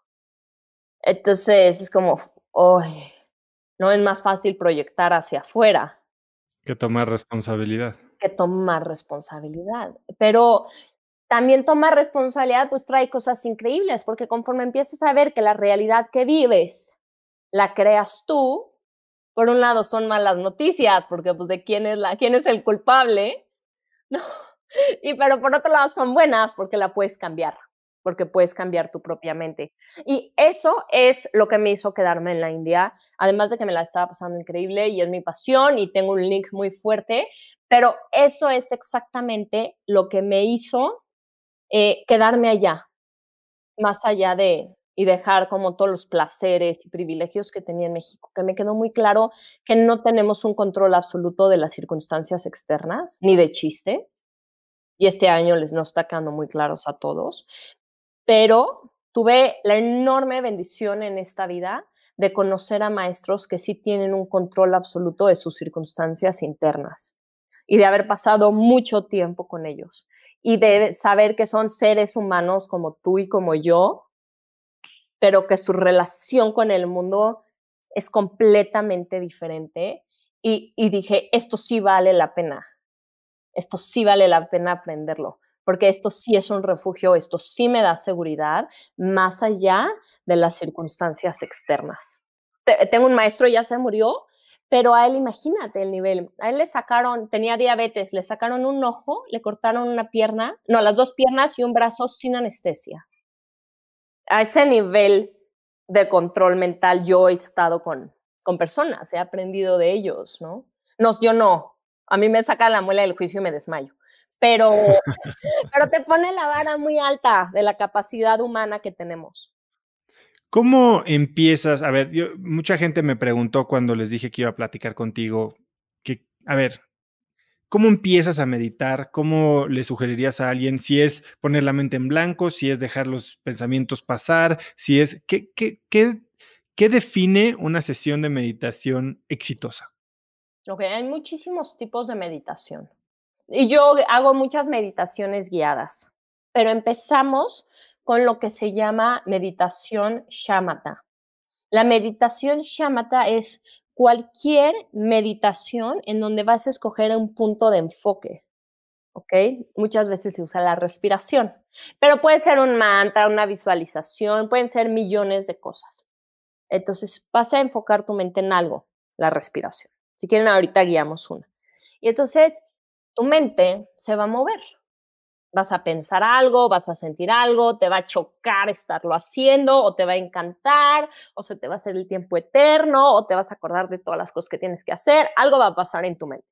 S1: Entonces es como, oh, no es más fácil proyectar hacia afuera.
S2: Que tomar responsabilidad.
S1: Que tomar responsabilidad. Pero también tomar responsabilidad pues trae cosas increíbles, porque conforme empiezas a ver que la realidad que vives la creas tú, por un lado son malas noticias, porque pues de quién es, la, quién es el culpable, ¿no? Y pero por otro lado son buenas porque la puedes cambiar, porque puedes cambiar tu propia mente. Y eso es lo que me hizo quedarme en la India, además de que me la estaba pasando increíble y es mi pasión y tengo un link muy fuerte, pero eso es exactamente lo que me hizo eh, quedarme allá, más allá de, y dejar como todos los placeres y privilegios que tenía en México, que me quedó muy claro que no tenemos un control absoluto de las circunstancias externas, ni de chiste, y este año les no está quedando muy claros a todos, pero tuve la enorme bendición en esta vida de conocer a maestros que sí tienen un control absoluto de sus circunstancias internas y de haber pasado mucho tiempo con ellos y de saber que son seres humanos como tú y como yo pero que su relación con el mundo es completamente diferente. Y, dije, esto sí vale la pena, esto sí vale la pena aprenderlo, porque esto sí es un refugio, esto sí me da seguridad más allá de las circunstancias externas. tengo un maestro, ya se murió, pero a él imagínate el nivel, a él le sacaron, tenía diabetes, le sacaron un ojo, le cortaron una pierna, no, las dos piernas y un brazo sin anestesia a ese nivel de control mental yo he estado con, con personas, he aprendido de ellos, ¿no? No, yo no. A mí me saca la muela del juicio y me desmayo. Pero, pero te pone la vara muy alta de la capacidad humana que tenemos.
S2: ¿Cómo empiezas? A ver, yo, mucha gente me preguntó cuando les dije que iba a platicar contigo, que, a ver, ¿Cómo empiezas a meditar? ¿Cómo le sugerirías a alguien si es poner la mente en blanco, si es dejar los pensamientos pasar, si es qué, define una sesión de meditación exitosa?
S1: Ok, hay muchísimos tipos de meditación. Y yo hago muchas meditaciones guiadas, pero empezamos con lo que se llama meditación shamata. La meditación shamata es cualquier meditación en donde vas a escoger un punto de enfoque. ¿Ok? Muchas veces se usa la respiración, pero puede ser un mantra, una visualización, pueden ser millones de cosas. Entonces, vas a enfocar tu mente en algo, la respiración. Si quieren, ahorita guiamos una. Y entonces, tu mente se va a mover, vas a pensar algo, vas a sentir algo, te va a chocar estarlo haciendo o te va a encantar o se te va a hacer el tiempo eterno o te vas a acordar de todas las cosas que tienes que hacer, algo va a pasar en tu mente.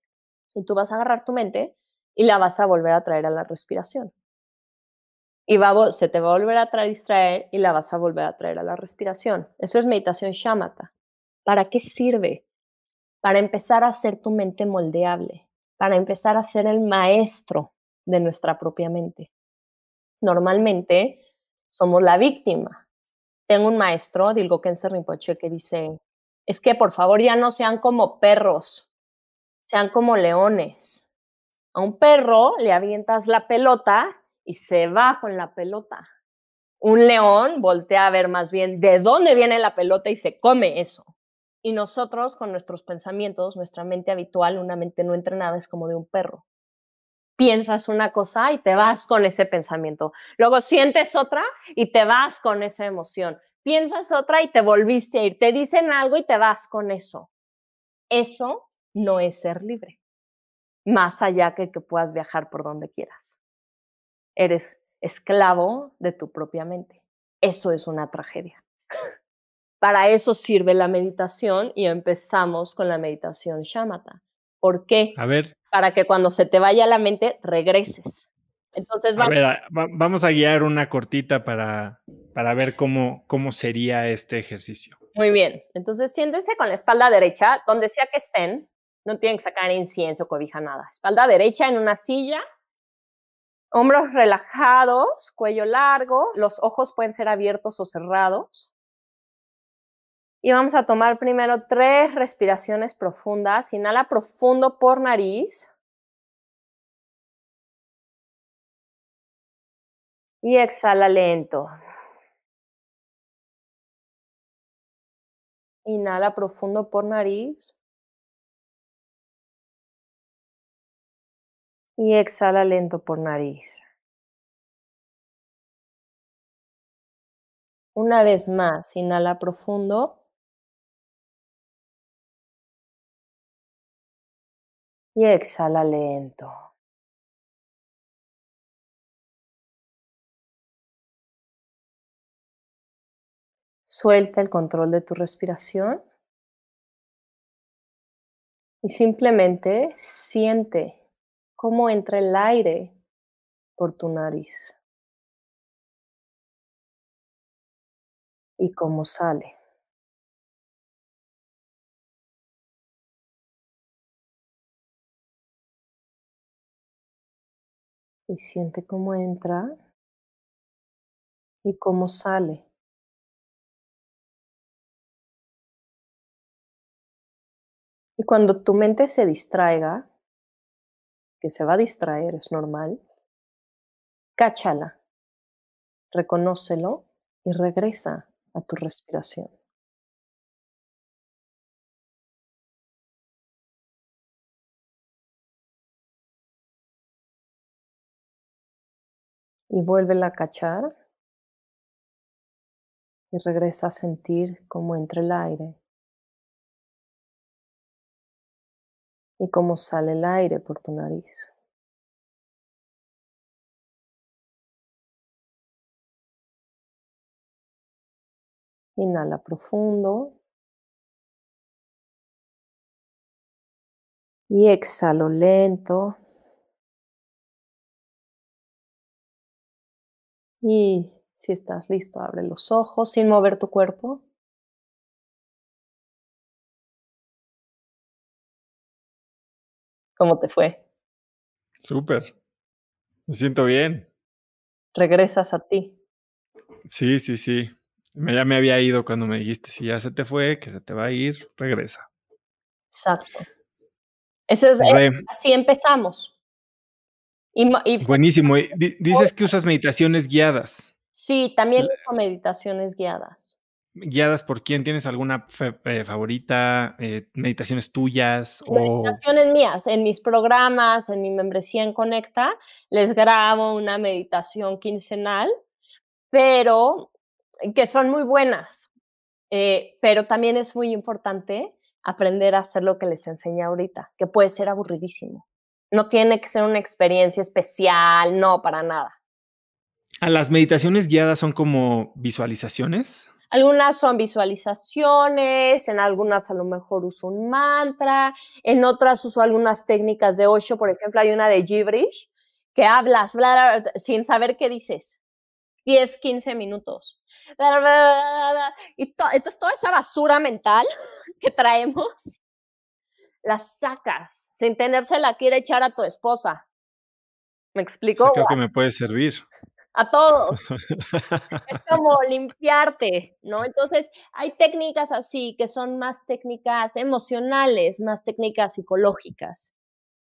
S1: Y tú vas a agarrar tu mente y la vas a volver a traer a la respiración. Y se te va a volver a distraer y la vas a volver a traer a la respiración. Eso es meditación shamata. ¿Para qué sirve? Para empezar a hacer tu mente moldeable, para empezar a ser el maestro de nuestra propia mente. Normalmente somos la víctima. Tengo un maestro, Kenser Rinpoche, que dice, es que por favor ya no sean como perros, sean como leones. A un perro le avientas la pelota y se va con la pelota. Un león voltea a ver más bien de dónde viene la pelota y se come eso. Y nosotros con nuestros pensamientos, nuestra mente habitual, una mente no entrenada, es como de un perro piensas una cosa y te vas con ese pensamiento. Luego sientes otra y te vas con esa emoción. Piensas otra y te volviste a ir. Te dicen algo y te vas con eso. Eso no es ser libre. Más allá que que puedas viajar por donde quieras. Eres esclavo de tu propia mente. Eso es una tragedia. Para eso sirve la meditación y empezamos con la meditación shamatha ¿Por qué? A ver. Para que cuando se te vaya la mente, regreses. Entonces, vamos a, ah,
S2: vamos a guiar una cortita para, para ver cómo, cómo sería este ejercicio.
S1: Muy bien. Entonces, siéntense con la espalda derecha, donde sea que estén. No tienen que sacar incienso, cobija, nada. Espalda derecha en una silla, hombros relajados, cuello largo, los ojos pueden ser abiertos o cerrados. Y vamos a tomar primero tres respiraciones profundas. Inhala profundo por nariz. Y exhala lento.
S3: Inhala profundo por nariz. Y exhala lento por nariz. Una vez más, inhala profundo. y exhala lento.
S1: Suelta el control de tu respiración y simplemente siente cómo entra el
S3: aire por tu nariz y cómo sale. y siente cómo entra y cómo sale.
S1: Y cuando tu mente se distraiga, que se va a distraer, es normal, cáchala, reconócelo y
S3: regresa a tu respiración. y vuélvela a cachar y regresa a sentir cómo entra el aire y cómo sale el aire por tu nariz. Inhala profundo. Y exhalo lento. Y si estás listo, abre los ojos sin mover tu cuerpo. ¿Cómo te fue? Súper.
S2: Me siento bien.
S1: Regresas a ti.
S2: Sí, sí, sí. Ya me había ido cuando me dijiste, si ya se te fue, que se te va a ir, regresa.
S1: Exacto. es, eh, así empezamos.
S2: Buenísimo. Dices que usas meditaciones guiadas.
S1: Sí, también uso meditaciones guiadas.
S2: ¿Guiadas por quién? ¿Tienes alguna eh, favorita? Eh, ¿Meditaciones tuyas? Meditaciones
S1: mías. En mis programas, en mi membresía en Conecta, les grabo una meditación quincenal, pero eh, que son muy buenas. pero también es muy importante aprender a hacer lo que les enseñé ahorita, que puede ser aburridísimo. No tiene que ser una experiencia especial, no, para nada.
S2: ¿A las meditaciones guiadas son como visualizaciones?
S1: Algunas son visualizaciones, en algunas a lo mejor uso un mantra, en otras uso algunas técnicas de Osho, por ejemplo, hay una de Gibrish que hablas bla, sin saber qué dices. es 15 minutos. y entonces toda esa basura mental que traemos las sacas sin tenerse la quiere echar a tu esposa. ¿Me explico? creo que me
S2: puede servir.
S1: A todos. es como limpiarte, ¿no? Entonces, hay técnicas así que son más técnicas emocionales, más técnicas psicológicas,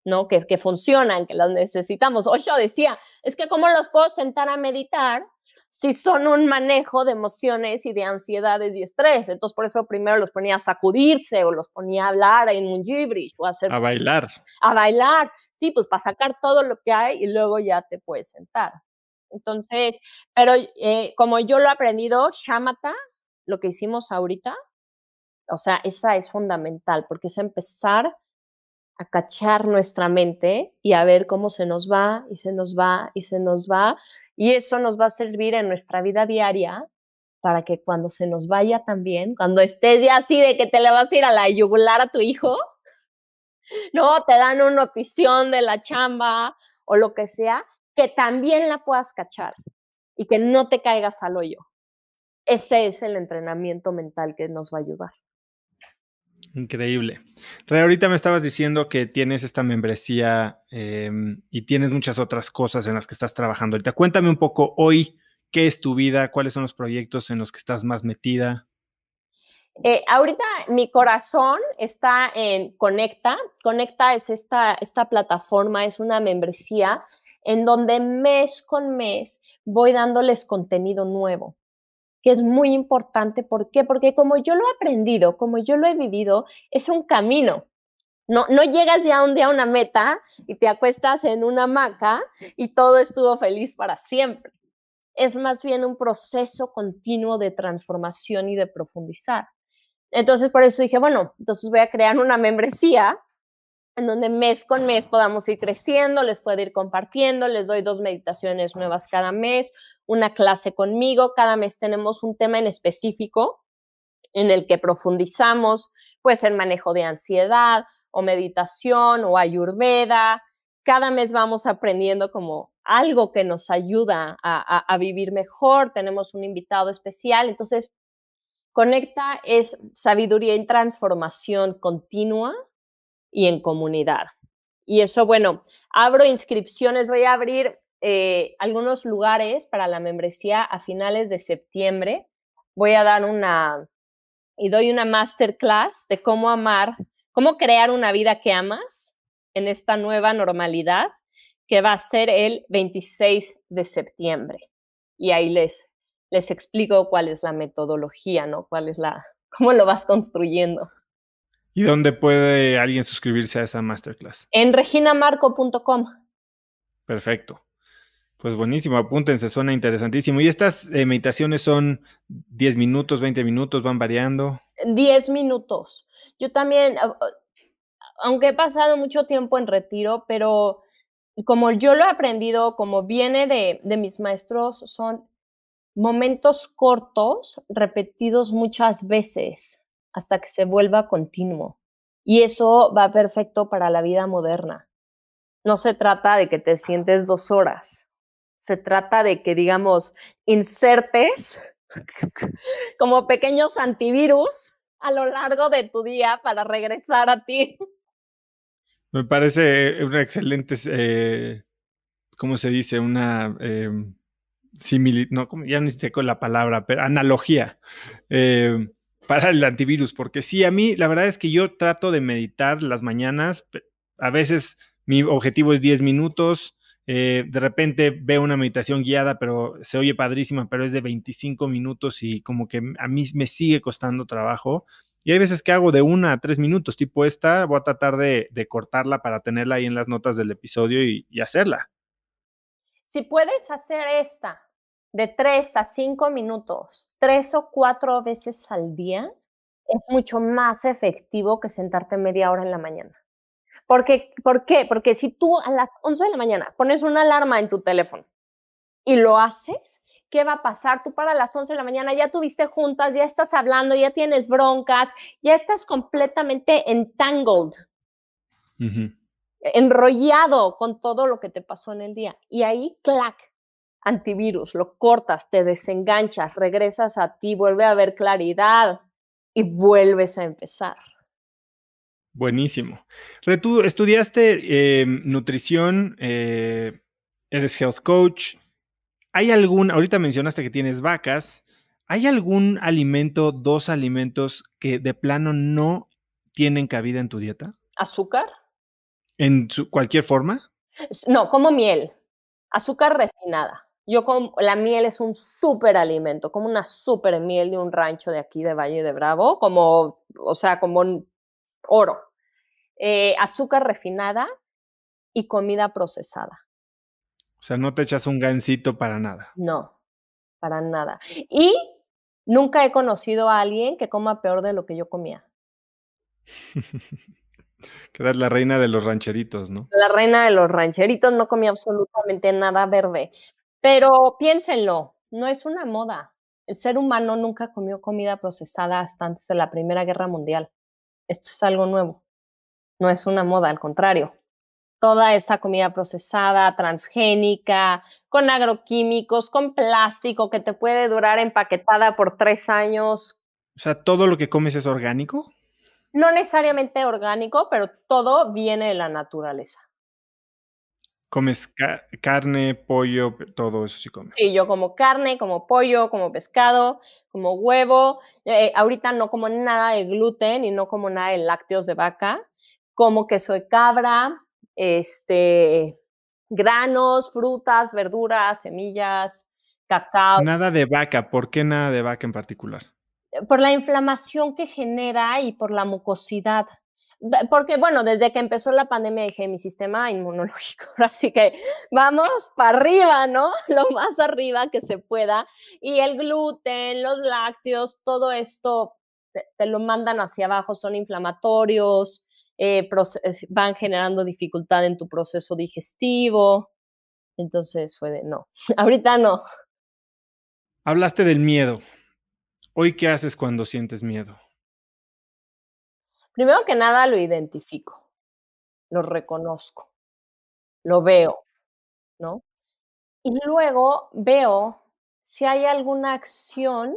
S1: ¿no? Que, que funcionan, que las necesitamos. yo decía, es que cómo los puedo sentar a meditar si son un manejo de emociones y de ansiedades y estrés. Entonces, por eso primero los ponía a sacudirse o los ponía a hablar en un gibberish o a hacer... A bailar. A bailar, sí, pues para sacar todo lo que hay y luego ya te puedes sentar. Entonces, pero eh, como yo lo he aprendido, shamata, lo que hicimos ahorita, o sea, esa es fundamental porque es empezar a cachar nuestra mente y a ver cómo se nos va y se nos va y se nos va. Y eso nos va a servir en nuestra vida diaria para que cuando se nos vaya también, cuando estés ya así de que te le vas a ir a la yugular a tu hijo, no, te dan una notición de la chamba o lo que sea, que también la puedas cachar y que no te caigas al hoyo. Ese es el entrenamiento mental que nos va a ayudar.
S2: Increíble. Re, ahorita me estabas diciendo que tienes esta membresía em, y tienes muchas otras cosas en las que estás trabajando. Ahorita cuéntame un poco hoy, ¿qué es tu vida? ¿Cuáles son los proyectos en los que estás más metida?
S1: Eh, ahorita mi corazón está en Conecta. Conecta es esta, esta plataforma, es una membresía en donde mes con mes voy dándoles contenido nuevo que es muy importante. ¿Por qué? Porque como yo lo he aprendido, como yo lo he vivido, es un camino. No, no llegas ya un día a una meta y te acuestas en una hamaca y todo estuvo feliz para siempre. Es más bien un proceso continuo de transformación y de profundizar. Entonces, por eso dije, bueno, entonces voy a crear una membresía en donde mes con mes podamos ir creciendo, les puedo ir compartiendo, les doy dos meditaciones nuevas cada mes, una clase conmigo, cada mes tenemos un tema en específico en el que profundizamos, pues en manejo de ansiedad o meditación o ayurveda, cada mes vamos aprendiendo como algo que nos ayuda a, vivir mejor, tenemos un invitado especial, entonces conecta es sabiduría y transformación continua y en comunidad. Y eso, bueno, abro inscripciones, voy a abrir eh, algunos lugares para la membresía a finales de septiembre. Voy a dar una y doy una masterclass de cómo amar, cómo crear una vida que amas en esta nueva normalidad que va a ser el 26 de septiembre. Y ahí les, les explico cuál es la metodología, ¿no? Cuál es la, cómo lo vas construyendo.
S2: ¿Y dónde puede alguien suscribirse a esa masterclass?
S1: En reginamarco.com.
S2: Perfecto. Pues buenísimo, apúntense, suena interesantísimo. ¿Y estas eh, meditaciones son 10 minutos, 20 minutos, van variando?
S1: 10 minutos. Yo también, aunque he pasado mucho tiempo en retiro, pero como yo lo he aprendido, como viene de mis maestros, son momentos cortos repetidos muchas veces hasta que se vuelva continuo. Y eso va perfecto para la vida moderna. No se trata de que te sientes dos horas, se trata de que, digamos, insertes como pequeños antivirus a lo largo de tu día para regresar a ti.
S2: Me parece eh, una excelente, eh, ¿cómo se dice? Una eh, no, ya ni sé con la palabra, pero analogía. Em, para el antivirus, porque sí, a mí la verdad es que yo trato de meditar las mañanas, a veces mi objetivo es 10 minutos, eh, de repente veo una meditación guiada, pero se oye padrísima, pero es de 25 minutos y como que a mí me sigue costando trabajo. Y hay veces que hago de una a tres minutos, tipo esta, voy a tratar de, cortarla para tenerla ahí en las notas del episodio y hacerla.
S1: Si puedes hacer esta de 3 a 5 minutos, tres o cuatro veces al día, es mucho más efectivo que sentarte media hora en la mañana. Porque, ¿Por qué? Porque si tú a las 11 de la mañana pones una alarma en tu teléfono y lo haces, ¿qué va a pasar? Tú para las 11 de la mañana ya tuviste juntas, ya estás hablando, ya tienes broncas, ya estás completamente entangled, enrollado con todo lo que te pasó en el día. Y ahí, clac, antivirus, lo cortas, te desenganchas, regresas a ti, vuelve a haber claridad y vuelves a empezar.
S2: Buenísimo. estudiaste em, nutrición, eh, eres health coach. ¿Hay algún, ahorita mencionaste que tienes vacas, ¿hay algún alimento, dos alimentos que de plano no tienen cabida en tu dieta? ¿Azúcar? ¿En cualquier forma?
S1: No, como miel, azúcar refinada. Yo como, la miel es un súper alimento, como una super miel de un rancho de aquí de Valle de Bravo, como, o sea, como oro. Eh, azúcar refinada y comida procesada.
S2: O sea, no te echas un gancito para nada.
S1: No, para nada. Y nunca he conocido a alguien que coma peor de lo que yo comía.
S2: que eras la reina de los rancheritos, ¿no?
S1: La reina de los rancheritos, no comía absolutamente nada verde. Pero piénsenlo, no es una moda. El ser humano nunca comió comida procesada hasta antes de la Primera Guerra Mundial. Esto es algo nuevo. No es una moda, al contrario. Toda esa comida procesada, transgénica, con agroquímicos, con plástico que te puede durar empaquetada por
S2: tres años. O sea, ¿todo lo que comes es orgánico?
S1: No necesariamente orgánico, pero todo viene de la naturaleza.
S2: ¿Comes carne, pollo, todo eso sí comes?
S1: Sí, yo como carne, como pollo, como pescado, como huevo. Eh, ahorita no como nada de gluten y no como nada de lácteos de vaca. Como queso de cabra, este, granos, frutas, verduras, semillas, cacao.
S2: Nada de vaca, ¿por qué nada de vaca en particular?
S1: Eh, por la inflamación que genera y por la mucosidad porque bueno, desde que empezó la pandemia dije mi sistema inmunológico, así que vamos para arriba, ¿no? Lo más arriba que se pueda. Y el gluten, los lácteos, todo esto te, lo mandan hacia abajo, son inflamatorios, eh, eh, van generando dificultad en tu proceso digestivo. Entonces fue de no, ahorita no.
S2: Hablaste del miedo. Hoy, ¿qué haces cuando sientes miedo?
S1: Primero que nada lo identifico, lo reconozco, lo veo, ¿no? Y luego veo si hay alguna acción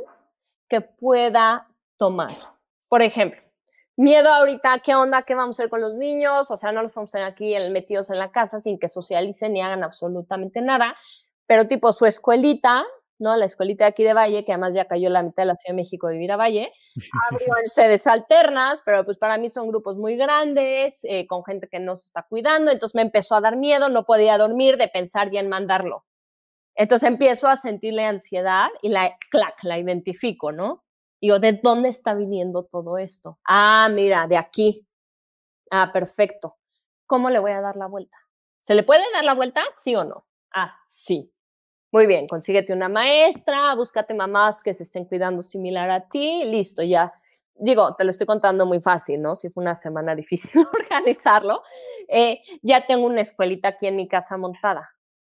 S1: que pueda tomar. Por ejemplo, miedo ahorita, ¿qué onda? ¿Qué vamos a hacer con los niños? O sea, no los vamos a tener aquí metidos en la casa sin que socialicen ni hagan absolutamente nada, pero tipo su escuelita, ¿no? La escuelita de aquí de Valle, que además ya cayó la mitad de la Ciudad de México de vivir a Valle,
S3: abrió en sedes
S1: alternas, pero pues para mí son grupos muy grandes, eh, con gente que no se está cuidando, entonces me empezó a dar miedo, no podía dormir de pensar ya en mandarlo. Entonces empiezo a sentirle ansiedad y la, clac, la identifico, ¿no? Yo ¿de dónde está viniendo todo esto? Ah, mira, de aquí. Ah, perfecto. ¿Cómo le voy a dar la vuelta? ¿Se le puede dar la vuelta? Sí o no. Ah, sí. Muy bien, consíguete una maestra, búscate mamás que se estén cuidando similar a ti, listo, ya. Digo, te lo estoy contando muy fácil, ¿no? Si fue una semana difícil organizarlo, eh, ya tengo una escuelita aquí en mi casa montada.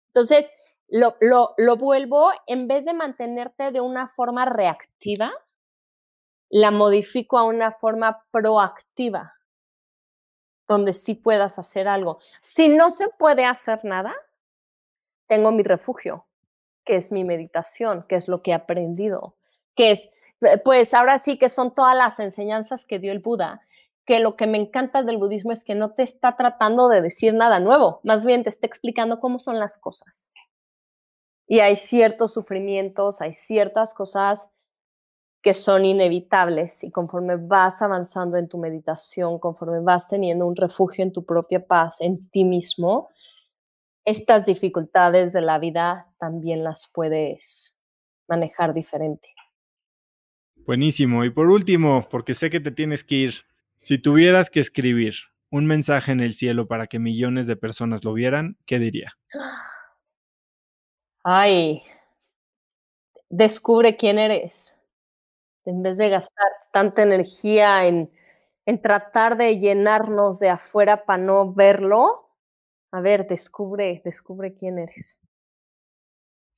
S1: Entonces, lo, lo vuelvo, en vez de mantenerte de una forma reactiva, la modifico a una forma proactiva, donde sí puedas hacer algo. Si no se puede hacer nada, tengo mi refugio, qué es mi meditación, que es lo que he aprendido, que es, eh, pues ahora sí que son todas las enseñanzas que dio el Buda, que lo que me encanta del budismo es que no te está tratando de decir nada nuevo, más bien te está explicando cómo son las cosas. Y hay ciertos sufrimientos, hay ciertas cosas que son inevitables y conforme vas avanzando en tu meditación, conforme vas teniendo un refugio en tu propia paz, en ti mismo, estas dificultades de la vida también las puedes manejar diferente.
S2: Buenísimo. Y por último, porque sé que te tienes que ir, si tuvieras que escribir un mensaje en el cielo para que millones de personas lo vieran, ¿qué diría?
S1: Ay, descubre quién eres. En vez de gastar tanta energía en, en tratar de llenarnos de afuera para no verlo, a ver, descubre, descubre quién
S2: eres.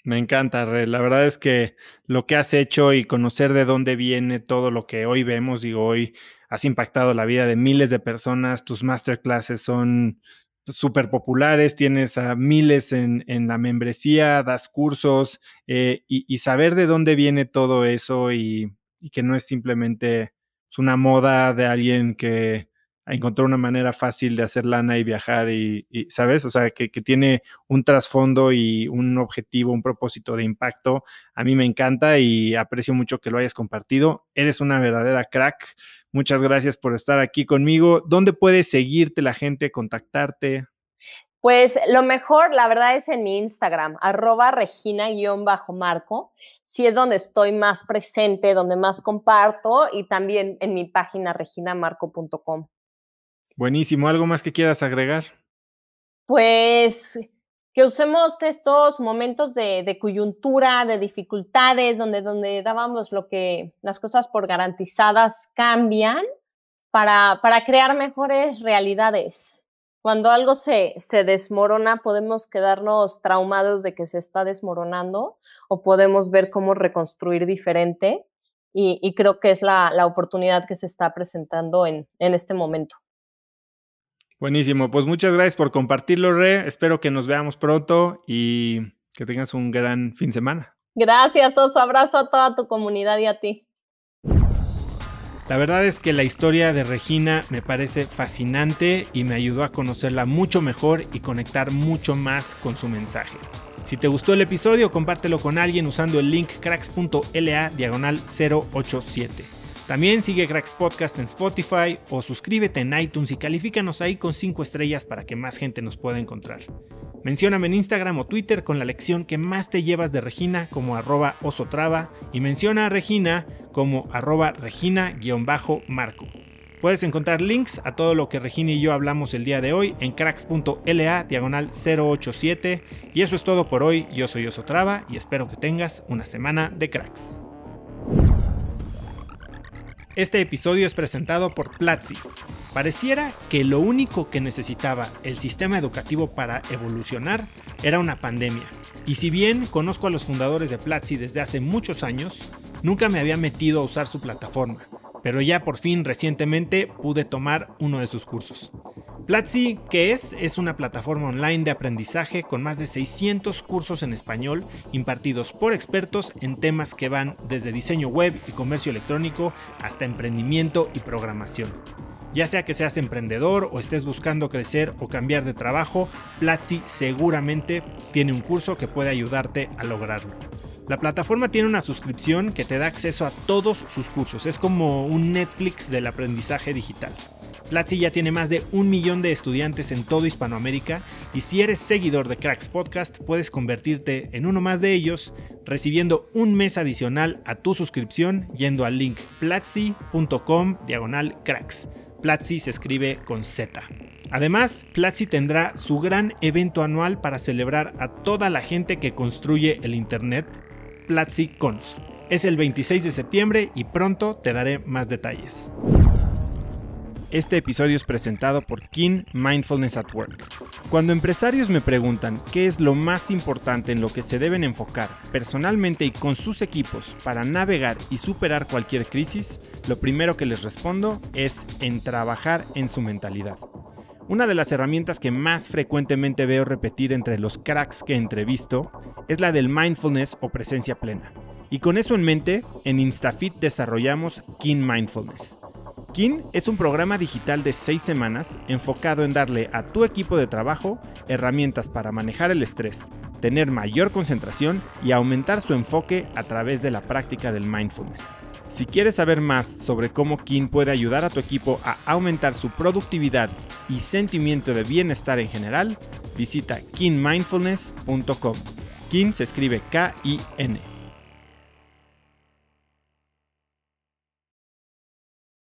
S2: Me encanta, La verdad es que lo que has hecho y conocer de dónde viene todo lo que hoy vemos, y hoy has impactado la vida de miles de personas, tus masterclasses son súper populares, tienes a miles en, en la membresía, das cursos eh, y, y, saber de dónde viene todo eso y, y que no es simplemente una moda de alguien que encontrar una manera fácil de hacer lana y viajar y, ¿sabes? O sea, que, que, tiene un trasfondo y un objetivo, un propósito de impacto. A mí me encanta y aprecio mucho que lo hayas compartido. Eres una verdadera crack. Muchas gracias por estar aquí conmigo. ¿Dónde puede seguirte la gente, contactarte?
S1: Pues lo mejor, la verdad, es en mi Instagram, arroba regina-marco. Si es donde estoy más presente, donde más comparto y también en mi página reginamarco.com.
S2: Buenísimo. ¿Algo más que quieras agregar?
S1: Pues que usemos estos momentos de, coyuntura, de dificultades, donde, donde dábamos lo que las cosas por garantizadas cambian para, para crear mejores realidades. Cuando algo se, se desmorona, podemos quedarnos traumados de que se está desmoronando o podemos ver cómo reconstruir diferente y, creo que es la, la, oportunidad que se está presentando en, en este momento.
S2: Buenísimo, pues muchas gracias por compartirlo, Re. Espero que nos veamos pronto y que tengas un gran fin de semana.
S1: Gracias, Oso. Abrazo a toda tu comunidad y a ti.
S2: La verdad es que la historia de Regina me parece fascinante y me ayudó a conocerla mucho mejor y conectar mucho más con su mensaje. Si te gustó el episodio, compártelo con alguien usando el link cracks.la diagonal 087. También sigue Cracks Podcast en Spotify o suscríbete en iTunes y califícanos ahí con 5 estrellas para que más gente nos pueda encontrar. Mencióname en Instagram o Twitter con la lección que más te llevas de Regina como arroba osotrava y menciona a Regina como arroba regina-marco. Puedes encontrar links a todo lo que Regina y yo hablamos el día de hoy en cracks.la diagonal 087. Y eso es todo por hoy. Yo soy Osotrava y espero que tengas una semana de cracks. Este episodio es presentado por Platzi. Pareciera que lo único que necesitaba el sistema educativo para evolucionar era una pandemia. Y si bien conozco a los fundadores de Platzi desde hace muchos años, nunca me había metido a usar su plataforma, pero ya por fin recientemente pude tomar uno de sus cursos. Platzi, ¿qué es? Es una plataforma online de aprendizaje con más de 600 cursos en español impartidos por expertos en temas que van desde diseño web y comercio electrónico hasta emprendimiento y programación. Ya sea que seas emprendedor o estés buscando crecer o cambiar de trabajo, Platzi seguramente tiene un curso que puede ayudarte a lograrlo. La plataforma tiene una suscripción que te da acceso a todos sus cursos, es como un Netflix del aprendizaje digital. Platzi ya tiene más de un millón de estudiantes en todo Hispanoamérica y si eres seguidor de Cracks Podcast puedes convertirte en uno más de ellos recibiendo un mes adicional a tu suscripción yendo al link platzi.com diagonal cracks. Platzi se escribe con Z. Además, Platzi tendrá su gran evento anual para celebrar a toda la gente que construye el Internet, Conf. Es el 26 de septiembre y pronto te daré más detalles. Este episodio es presentado por King Mindfulness at Work. Cuando empresarios me preguntan qué es lo más importante en lo que se deben enfocar personalmente y con sus equipos para navegar y superar cualquier crisis, lo primero que les respondo es en trabajar en su mentalidad. Una de las herramientas que más frecuentemente veo repetir entre los cracks que entrevisto es la del mindfulness o presencia plena. Y con eso en mente, en InstaFit desarrollamos King Mindfulness Kin es un programa digital de seis semanas enfocado en darle a tu equipo de trabajo herramientas para manejar el estrés, tener mayor concentración y aumentar su enfoque a través de la práctica del mindfulness. Si quieres saber más sobre cómo Kin puede ayudar a tu equipo a aumentar su productividad y sentimiento de bienestar en general, visita kinmindfulness.com. Kin se escribe K-I-N.